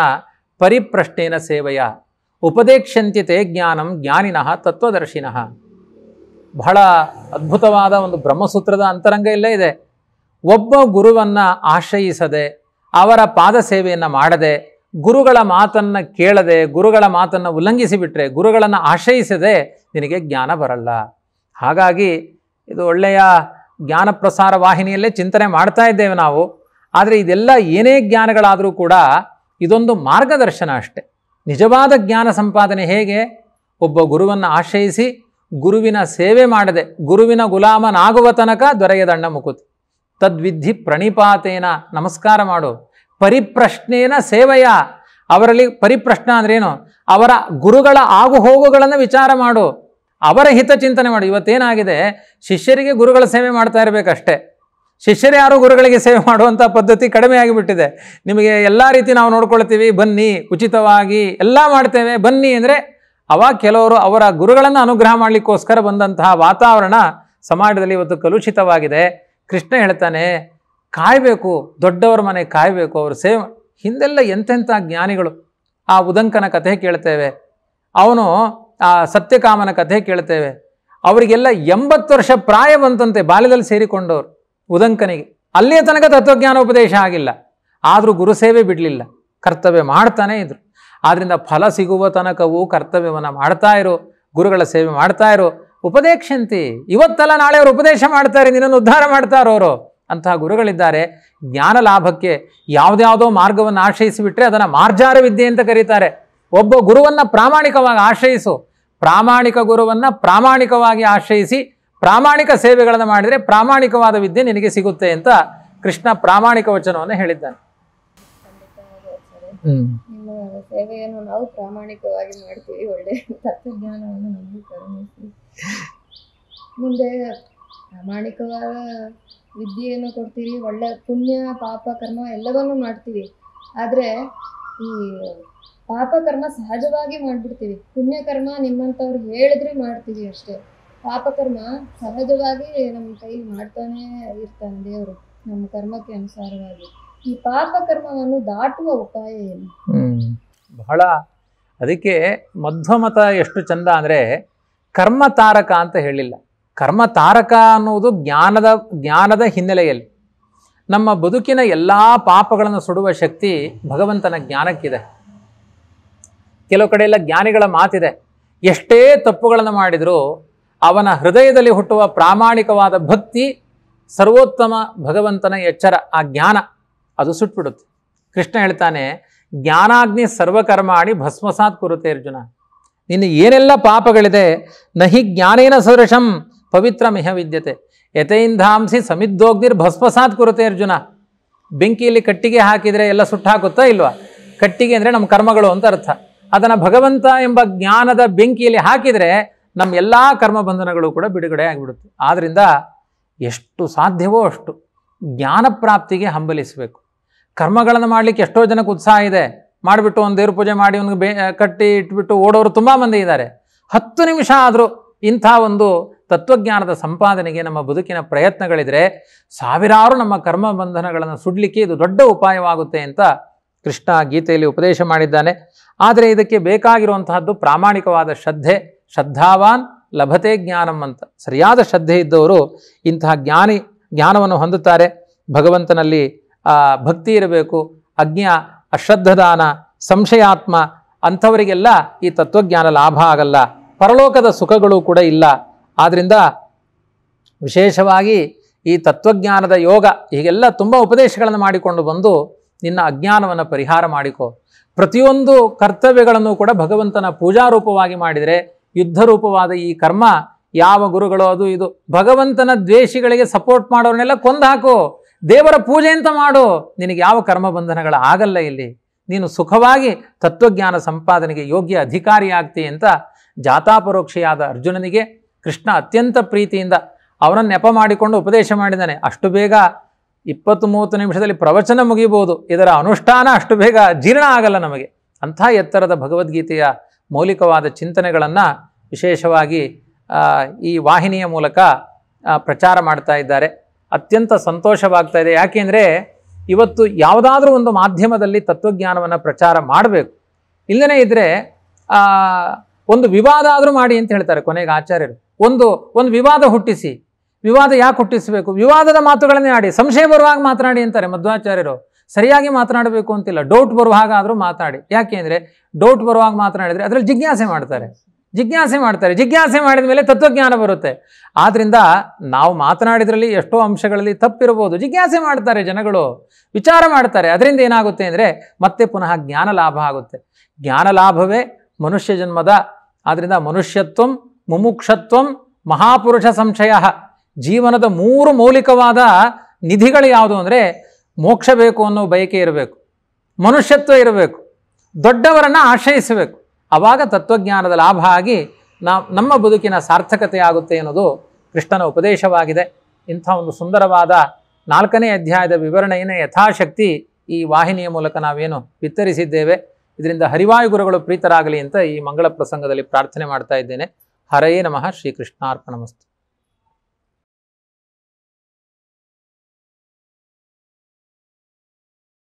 ಪರಿಪ್ರಶ್ನೇನ ಸೇವೆಯ ಉಪದೇಕ್ಷಂತ್ಯತೆ ಜ್ಞಾನಂ ಜ್ಞಾನಿನಃ ತತ್ವದರ್ಶಿನಃ ಬಹಳ ಅದ್ಭುತವಾದ ಒಂದು ಬ್ರಹ್ಮಸೂತ್ರದ ಅಂತರಂಗ ಇಲ್ಲೇ ಇದೆ ಒಬ್ಬ ಗುರುವನ್ನು ಆಶ್ರಯಿಸದೆ ಅವರ ಪಾದ ಸೇವೆಯನ್ನು ಮಾಡದೆ ಗುರುಗಳ ಮಾತನ್ನು ಕೇಳದೆ ಗುರುಗಳ ಮಾತನ್ನು ಉಲ್ಲಂಘಿಸಿಬಿಟ್ರೆ ಗುರುಗಳನ್ನು ಆಶ್ರಯಿಸದೆ ನಿನಗೆ ಜ್ಞಾನ ಬರಲ್ಲ ಹಾಗಾಗಿ ಇದು ಒಳ್ಳೆಯ ಜ್ಞಾನ ಪ್ರಸಾರ ವಾಹಿನಿಯಲ್ಲೇ ಚಿಂತನೆ ಮಾಡ್ತಾ ಇದ್ದೇವೆ ನಾವು ಆದರೆ ಇದೆಲ್ಲ ಏನೇ ಜ್ಞಾನಗಳಾದರೂ ಕೂಡ ಇದೊಂದು ಮಾರ್ಗದರ್ಶನ ಅಷ್ಟೆ ನಿಜವಾದ ಜ್ಞಾನ ಸಂಪಾದನೆ ಹೇಗೆ ಒಬ್ಬ ಗುರುವನ್ನು ಆಶ್ರಯಿಸಿ ಗುರುವಿನ ಸೇವೆ ಮಾಡದೆ ಗುರುವಿನ ಗುಲಾಮನಾಗುವ ತನಕ ದೊರೆಯದಣ್ಣ ಮುಕುತಿ ತದ್ವಿಧಿ ಪ್ರಣಿಪಾತೇನ ನಮಸ್ಕಾರ ಮಾಡು ಪರಿಪ್ರಶ್ನೇನ ಸೇವೆಯ ಅವರಲ್ಲಿ ಪರಿಪ್ರಶ್ನ ಅಂದ್ರೇನು ಅವರ ಗುರುಗಳ ಆಗುಹೋಗುಗಳನ್ನು ಹೋಗುಗಳನ್ನು ವಿಚಾರ ಮಾಡು ಅವರ ಹಿತ ಚಿಂತನೆ ಮಾಡಿ ಇವತ್ತೇನಾಗಿದೆ ಶಿಷ್ಯರಿಗೆ ಗುರುಗಳ ಸೇವೆ ಮಾಡ್ತಾ ಇರಬೇಕಷ್ಟೇ ಶಿಷ್ಯರು ಯಾರು ಗುರುಗಳಿಗೆ ಸೇವೆ ಮಾಡುವಂಥ ಪದ್ಧತಿ ಕಡಿಮೆ ಆಗಿಬಿಟ್ಟಿದೆ ನಿಮಗೆ ಎಲ್ಲ ರೀತಿ ನಾವು ನೋಡ್ಕೊಳ್ತೀವಿ ಬನ್ನಿ ಉಚಿತವಾಗಿ ಎಲ್ಲ ಮಾಡ್ತೇವೆ ಬನ್ನಿ ಅಂದರೆ ಅವಾಗ ಕೆಲವರು ಅವರ ಗುರುಗಳನ್ನು ಅನುಗ್ರಹ ಮಾಡಲಿಕ್ಕೋಸ್ಕರ ಬಂದಂತಹ ವಾತಾವರಣ ಸಮಾಜದಲ್ಲಿ ಇವತ್ತು ಕಲುಷಿತವಾಗಿದೆ ಕೃಷ್ಣ ಹೇಳ್ತಾನೆ ಕಾಯಬೇಕು ದೊಡ್ಡವರ ಮನೆ ಕಾಯಬೇಕು ಅವರು ಸೇವೆ ಹಿಂದೆಲ್ಲ ಎಂತೆಂಥ ಜ್ಞಾನಿಗಳು ಆ ಉದಂಕನ ಕಥೆ ಕೇಳ್ತೇವೆ ಅವನು ಆ ಸತ್ಯಕಾಮನ ಕಥೆ ಕೇಳ್ತೇವೆ ಅವರಿಗೆಲ್ಲ ಎಂಬತ್ತು ವರ್ಷ ಪ್ರಾಯ ಬಂತಂತೆ ಬಾಲ್ಯದಲ್ಲಿ ಸೇರಿಕೊಂಡವರು ಉದಂಕನಿಗೆ ಅಲ್ಲಿಯ ತನಕ ತತ್ವಜ್ಞಾನ ಉಪದೇಶ ಆಗಿಲ್ಲ ಆದರೂ ಗುರುಸೇವೆ ಬಿಡಲಿಲ್ಲ ಕರ್ತವ್ಯ ಮಾಡ್ತಾನೆ ಇದ್ರು ಆದ್ದರಿಂದ ಫಲ ಸಿಗುವ ತನಕವೂ ಕರ್ತವ್ಯವನ್ನು ಮಾಡ್ತಾ ಇರು ಗುರುಗಳ ಸೇವೆ ಮಾಡ್ತಾ ಇರು ಉಪದೇಕ್ಷಂತಿ ಇವತ್ತಲ್ಲ ನಾಳೆ ಅವರು ಉಪದೇಶ ಮಾಡ್ತಾರೆ ನಿನ್ನನ್ನು ಉದ್ಧಾರ ಮಾಡ್ತಾರೋರು ಅಂತಹ ಗುರುಗಳಿದ್ದಾರೆ ಜ್ಞಾನ ಲಾಭಕ್ಕೆ ಯಾವುದ್ಯಾವುದೋ ಮಾರ್ಗವನ್ನು ಆಶ್ರಯಿಸಿಬಿಟ್ರೆ ಅದನ್ನು ಮಾರ್ಜಾರ ವಿದ್ಯೆ ಅಂತ ಕರೀತಾರೆ ಒಬ್ಬ ಗುರುವನ್ನು ಪ್ರಾಮಾಣಿಕವಾಗಿ ಆಶ್ರಯಿಸು ಪ್ರಾಮಾಣಿಕ ಗುರುವನ್ನು ಪ್ರಾಮಾಣಿಕವಾಗಿ ಆಶ್ರಯಿಸಿ ಪ್ರಾಮಾಣಿಕ ಸೇವೆಗಳನ್ನು ಮಾಡಿದರೆ ಪ್ರಾಮಾಣಿಕವಾದ ವಿದ್ಯೆ ನಿನಗೆ ಸಿಗುತ್ತೆ ಅಂತ ಕೃಷ್ಣ ಪ್ರಾಮಾಣಿಕ ವಚನವನ್ನು ಹೇಳಿದ್ದಾನೆ ಸೇವೆಯನ್ನು ನಾವು ಪ್ರಾಮಾಣಿಕವಾಗಿ ಮಾಡ್ತೀವಿ ಒಳ್ಳೆ ತತ್ವಜ್ಞಾನವನ್ನು ಮುಂದೆ ಪ್ರಾಮಾಣಿಕವಾದ ವಿದ್ಯೆಯನ್ನು ಕೊಡ್ತೀವಿ ಒಳ್ಳೆ ಪುಣ್ಯ ಪಾಪ ಕರ್ಮ ಎಲ್ಲವನ್ನೂ ಮಾಡ್ತೀವಿ ಆದರೆ ಈ ಪಾಪಕರ್ಮ ಸಹಜವಾಗಿ ಮಾಡ್ಬಿಡ್ತೀವಿ ಪುಣ್ಯಕರ್ಮ ಕರ್ಮ ಹೇಳಿದ್ರೆ ಮಾಡ್ತೀವಿ ಅಷ್ಟೇ ಪಾಪಕರ್ಮ ಸಹಜವಾಗಿ ನಮ್ಮ ಕೈಲಿ ಮಾಡ್ತಾನೆ ಇರ್ತಾನೆ ದೇವರು ನಮ್ಮ ಕರ್ಮಕ್ಕೆ ಅನುಸಾರವಾಗಿ ಈ ಪಾಪಕರ್ಮವನ್ನು ದಾಟುವ ಉಪಾಯ ಏನು ಬಹಳ ಅದಕ್ಕೆ ಮಧ್ವಮತ ಎಷ್ಟು ಚಂದ ಅಂದ್ರೆ ಕರ್ಮ ತಾರಕ ಅಂತ ಹೇಳಿಲ್ಲ ಕರ್ಮ ತಾರಕ ಅನ್ನುವುದು ಜ್ಞಾನದ ಜ್ಞಾನದ ಹಿನ್ನೆಲೆಯಲ್ಲಿ ನಮ್ಮ ಬದುಕಿನ ಎಲ್ಲ ಪಾಪಗಳನ್ನು ಸುಡುವ ಶಕ್ತಿ ಭಗವಂತನ ಜ್ಞಾನಕ್ಕಿದೆ ಕೆಲವು ಕಡೆ ಎಲ್ಲ ಜ್ಞಾನಿಗಳ ಮಾತಿದೆ ಎಷ್ಟೇ ತಪ್ಪುಗಳನ್ನು ಮಾಡಿದರೂ ಅವನ ಹೃದಯದಲ್ಲಿ ಹುಟ್ಟುವ ಪ್ರಾಮಾಣಿಕವಾದ ಭಕ್ತಿ ಸರ್ವೋತ್ತಮ ಭಗವಂತನ ಎಚ್ಚರ ಆ ಜ್ಞಾನ ಅದು ಸುಟ್ಬಿಡುತ್ತೆ ಕೃಷ್ಣ ಹೇಳ್ತಾನೆ ಜ್ಞಾನಾಗ್ನಿ ಸರ್ವಕರ್ಮಾಣಿ ಭಸ್ಮಸಾತ್ ಕುರುತೆ ಅರ್ಜುನ ನಿನ್ನ ಏನೆಲ್ಲ ಪಾಪಗಳಿದೆ ನಹಿ ಜ್ಞಾನೇನ ಸದೃಶಂ ಪವಿತ್ರ ಮಿಹ ವಿದ್ಯತೆ ಯಥೈಂಧಾಂಸಿ ಸಮಿದ್ದೋಗ್ನಿರ್ ಭಸ್ಮಸಾತ್ ಕುರುತೆ ಅರ್ಜುನ ಬೆಂಕಿಯಲ್ಲಿ ಕಟ್ಟಿಗೆ ಹಾಕಿದರೆ ಎಲ್ಲ ಸುಟ್ಟು ಹಾಕುತ್ತಾ ಇಲ್ವಾ ಕಟ್ಟಿಗೆ ಅಂದರೆ ನಮ್ಮ ಕರ್ಮಗಳು ಅಂತ ಅರ್ಥ ಅದನ್ನು ಭಗವಂತ ಎಂಬ ಜ್ಞಾನದ ಬೆಂಕಿಯಲ್ಲಿ ಹಾಕಿದರೆ ನಮ್ಮ ಎಲ್ಲ ಕರ್ಮ ಬಂಧನಗಳು ಕೂಡ ಬಿಡುಗಡೆ ಆಗಿಬಿಡುತ್ತೆ ಆದ್ದರಿಂದ ಎಷ್ಟು ಸಾಧ್ಯವೋ ಅಷ್ಟು ಜ್ಞಾನ ಪ್ರಾಪ್ತಿಗೆ ಹಂಬಲಿಸಬೇಕು ಕರ್ಮಗಳನ್ನು ಮಾಡಲಿಕ್ಕೆ ಎಷ್ಟೋ ಜನಕ್ಕೆ ಉತ್ಸಾಹ ಇದೆ ಮಾಡಿಬಿಟ್ಟು ಒಂದು ದೇವ್ರ ಪೂಜೆ ಮಾಡಿ ಒಂದು ಬೇ ಕಟ್ಟಿ ಇಟ್ಬಿಟ್ಟು ಓಡೋರು ತುಂಬ ಮಂದಿ ಇದ್ದಾರೆ ಹತ್ತು ನಿಮಿಷ ಆದರೂ ಇಂಥ ಒಂದು ತತ್ವಜ್ಞಾನದ ಸಂಪಾದನೆಗೆ ನಮ್ಮ ಬದುಕಿನ ಪ್ರಯತ್ನಗಳಿದ್ರೆ ಸಾವಿರಾರು ನಮ್ಮ ಕರ್ಮ ಬಂಧನಗಳನ್ನು ಸುಡಲಿಕ್ಕೆ ಇದು ದೊಡ್ಡ ಉಪಾಯವಾಗುತ್ತೆ ಅಂತ ಕೃಷ್ಣ ಗೀತೆಯಲ್ಲಿ ಉಪದೇಶ ಮಾಡಿದ್ದಾನೆ ಆದರೆ ಇದಕ್ಕೆ ಬೇಕಾಗಿರುವಂತಹದ್ದು ಪ್ರಾಮಾಣಿಕವಾದ ಶ್ರದ್ಧೆ ಶ್ರದ್ಧಾವಾನ್ ಲಭತೆ ಜ್ಞಾನಂ ಅಂತ ಸರಿಯಾದ ಶ್ರದ್ಧೆ ಇದ್ದವರು ಇಂತಹ ಜ್ಞಾನಿ ಜ್ಞಾನವನ್ನು ಹೊಂದುತ್ತಾರೆ ಭಗವಂತನಲ್ಲಿ ಭಕ್ತಿ ಇರಬೇಕು ಅಜ್ಞ ಅಶ್ರದ್ಧದಾನ ಸಂಶಯಾತ್ಮ ಅಂಥವರಿಗೆಲ್ಲ ಈ ತತ್ವಜ್ಞಾನ ಲಾಭ ಆಗಲ್ಲ ಪರಲೋಕದ ಸುಖಗಳು ಕೂಡ ಇಲ್ಲ ಆದ್ದರಿಂದ ವಿಶೇಷವಾಗಿ ಈ ತತ್ವಜ್ಞಾನದ ಯೋಗ ಹೀಗೆಲ್ಲ ತುಂಬ ಉಪದೇಶಗಳನ್ನು ಮಾಡಿಕೊಂಡು ಬಂದು ನಿನ್ನ ಅಜ್ಞಾನವನ್ನು ಪರಿಹಾರ ಮಾಡಿಕೊ ಪ್ರತಿಯೊಂದು ಕರ್ತವ್ಯಗಳನ್ನು ಕೂಡ ಭಗವಂತನ ಪೂಜಾರೂಪವಾಗಿ ಮಾಡಿದರೆ ಯುದ್ಧರೂಪವಾದ ಈ ಕರ್ಮ ಯಾವ ಗುರುಗಳು ಅದು ಇದು ಭಗವಂತನ ದ್ವೇಷಿಗಳಿಗೆ ಸಪೋರ್ಟ್ ಮಾಡೋರನ್ನೆಲ್ಲ ಕೊಂದು ಹಾಕು ದೇವರ ಪೂಜೆ ಅಂತ ಮಾಡು ನಿನಗೆ ಯಾವ ಕರ್ಮ ಬಂಧನಗಳ ಆಗಲ್ಲ ಇಲ್ಲಿ ನೀನು ಸುಖವಾಗಿ ತತ್ವಜ್ಞಾನ ಸಂಪಾದನೆಗೆ ಯೋಗ್ಯ ಅಧಿಕಾರಿಯಾಗ್ತಿ ಅಂತ ಜಾತಾಪರೋಕ್ಷೆಯಾದ ಅರ್ಜುನನಿಗೆ ಕೃಷ್ಣ ಅತ್ಯಂತ ಪ್ರೀತಿಯಿಂದ ಅವನನ್ನು ನೆಪ ಮಾಡಿಕೊಂಡು ಉಪದೇಶ ಮಾಡಿದ್ದಾನೆ ಅಷ್ಟು ಬೇಗ ಇಪ್ಪತ್ತು ಮೂವತ್ತು ನಿಮಿಷದಲ್ಲಿ ಪ್ರವಚನ ಮುಗಿಬೋದು ಇದರ ಅನುಷ್ಠಾನ ಅಷ್ಟು ಬೇಗ ಜೀರ್ಣ ಆಗಲ್ಲ ನಮಗೆ ಅಂಥ ಎತ್ತರದ ಭಗವದ್ಗೀತೆಯ ಮೌಲಿಕವಾದ ಚಿಂತನೆಗಳನ್ನು ವಿಶೇಷವಾಗಿ ಈ ವಾಹಿನಿಯ ಮೂಲಕ ಪ್ರಚಾರ ಮಾಡ್ತಾ ಇದ್ದಾರೆ ಅತ್ಯಂತ ಸಂತೋಷವಾಗ್ತಾ ಇದೆ ಯಾಕೆಂದರೆ ಇವತ್ತು ಯಾವುದಾದ್ರೂ ಒಂದು ಮಾಧ್ಯಮದಲ್ಲಿ ತತ್ವಜ್ಞಾನವನ್ನು ಪ್ರಚಾರ ಮಾಡಬೇಕು ಇಲ್ಲದೇ ಇದ್ದರೆ ಒಂದು ವಿವಾದ ಆದರೂ ಮಾಡಿ ಅಂತ ಹೇಳ್ತಾರೆ ಕೊನೆಗೆ ಆಚಾರ್ಯರು ಒಂದು ಒಂದು ವಿವಾದ ಹುಟ್ಟಿಸಿ ವಿವಾದ ಯಾಕೆ ಹುಟ್ಟಿಸಬೇಕು ವಿವಾದದ ಮಾತುಗಳನ್ನೇ ಆಡಿ ಸಂಶಯ ಬರುವಾಗ ಮಾತನಾಡಿ ಅಂತಾರೆ ಮಧ್ವಾಚಾರ್ಯರು ಸರಿಯಾಗಿ ಮಾತನಾಡಬೇಕು ಅಂತಿಲ್ಲ ಡೌಟ್ ಬರುವ ಹಾಗಾದರೂ ಮಾತಾಡಿ ಯಾಕೆ ಅಂದರೆ ಡೌಟ್ ಬರುವಾಗ ಮಾತನಾಡಿದರೆ ಅದರಲ್ಲಿ ಜಿಜ್ಞಾಸೆ ಮಾಡ್ತಾರೆ ಜಿಜ್ಞಾಸೆ ಮಾಡ್ತಾರೆ ಜಿಜ್ಞಾಸೆ ಮಾಡಿದ ಮೇಲೆ ತತ್ವಜ್ಞಾನ ಬರುತ್ತೆ ಆದ್ದರಿಂದ ನಾವು ಮಾತನಾಡಿದ್ರಲ್ಲಿ ಎಷ್ಟೋ ಅಂಶಗಳಲ್ಲಿ ತಪ್ಪಿರಬಹುದು ಜಿಜ್ಞಾಸೆ ಮಾಡ್ತಾರೆ ಜನಗಳು ವಿಚಾರ ಮಾಡ್ತಾರೆ ಅದರಿಂದ ಏನಾಗುತ್ತೆ ಅಂದರೆ ಮತ್ತೆ ಪುನಃ ಜ್ಞಾನ ಲಾಭ ಆಗುತ್ತೆ ಜ್ಞಾನ ಲಾಭವೇ ಮನುಷ್ಯ ಜನ್ಮದ ಆದ್ದರಿಂದ ಮನುಷ್ಯತ್ವಂ ಮುಮುಕ್ಷತ್ವಂ ಮಹಾಪುರುಷ ಸಂಶಯ ಜೀವನದ ಮೂರು ಮೌಲಿಕವಾದ ನಿಧಿಗಳು ಯಾವುದು ಅಂದರೆ ಮೋಕ್ಷ ಬೇಕು ಅನ್ನೋ ಬಯಕೆ ಇರಬೇಕು ಮನುಷ್ಯತ್ವ ಇರಬೇಕು ದೊಡ್ಡವರನ್ನು ಆಶ್ರಯಿಸಬೇಕು ಆವಾಗ ತತ್ವಜ್ಞಾನದ ಲಾಭ ಆಗಿ ನಾವು ನಮ್ಮ ಬದುಕಿನ ಸಾರ್ಥಕತೆ ಆಗುತ್ತೆ ಅನ್ನೋದು ಕೃಷ್ಣನ ಉಪದೇಶವಾಗಿದೆ ಇಂಥ ಒಂದು ಸುಂದರವಾದ ನಾಲ್ಕನೇ ಅಧ್ಯಾಯದ ವಿವರಣೆಯನ್ನು ಯಥಾಶಕ್ತಿ ಈ ವಾಹಿನಿಯ ಮೂಲಕ ನಾವೇನು ವಿತ್ತರಿಸಿದ್ದೇವೆ ಇದರಿಂದ ಹರಿವಾಯುಗುರುಗಳು ಗುರುಗಳು ಪ್ರೀತರಾಗಲಿ ಅಂತ ಈ ಮಂಗಳ ಪ್ರಸಂಗದಲ್ಲಿ ಪ್ರಾರ್ಥನೆ ಮಾಡ್ತಾ ಇದ್ದೇನೆ ಹರಯೇ ನಮಃ ಶ್ರೀಕೃಷ್ಣಾರ್ಪಣಮಸ್ತು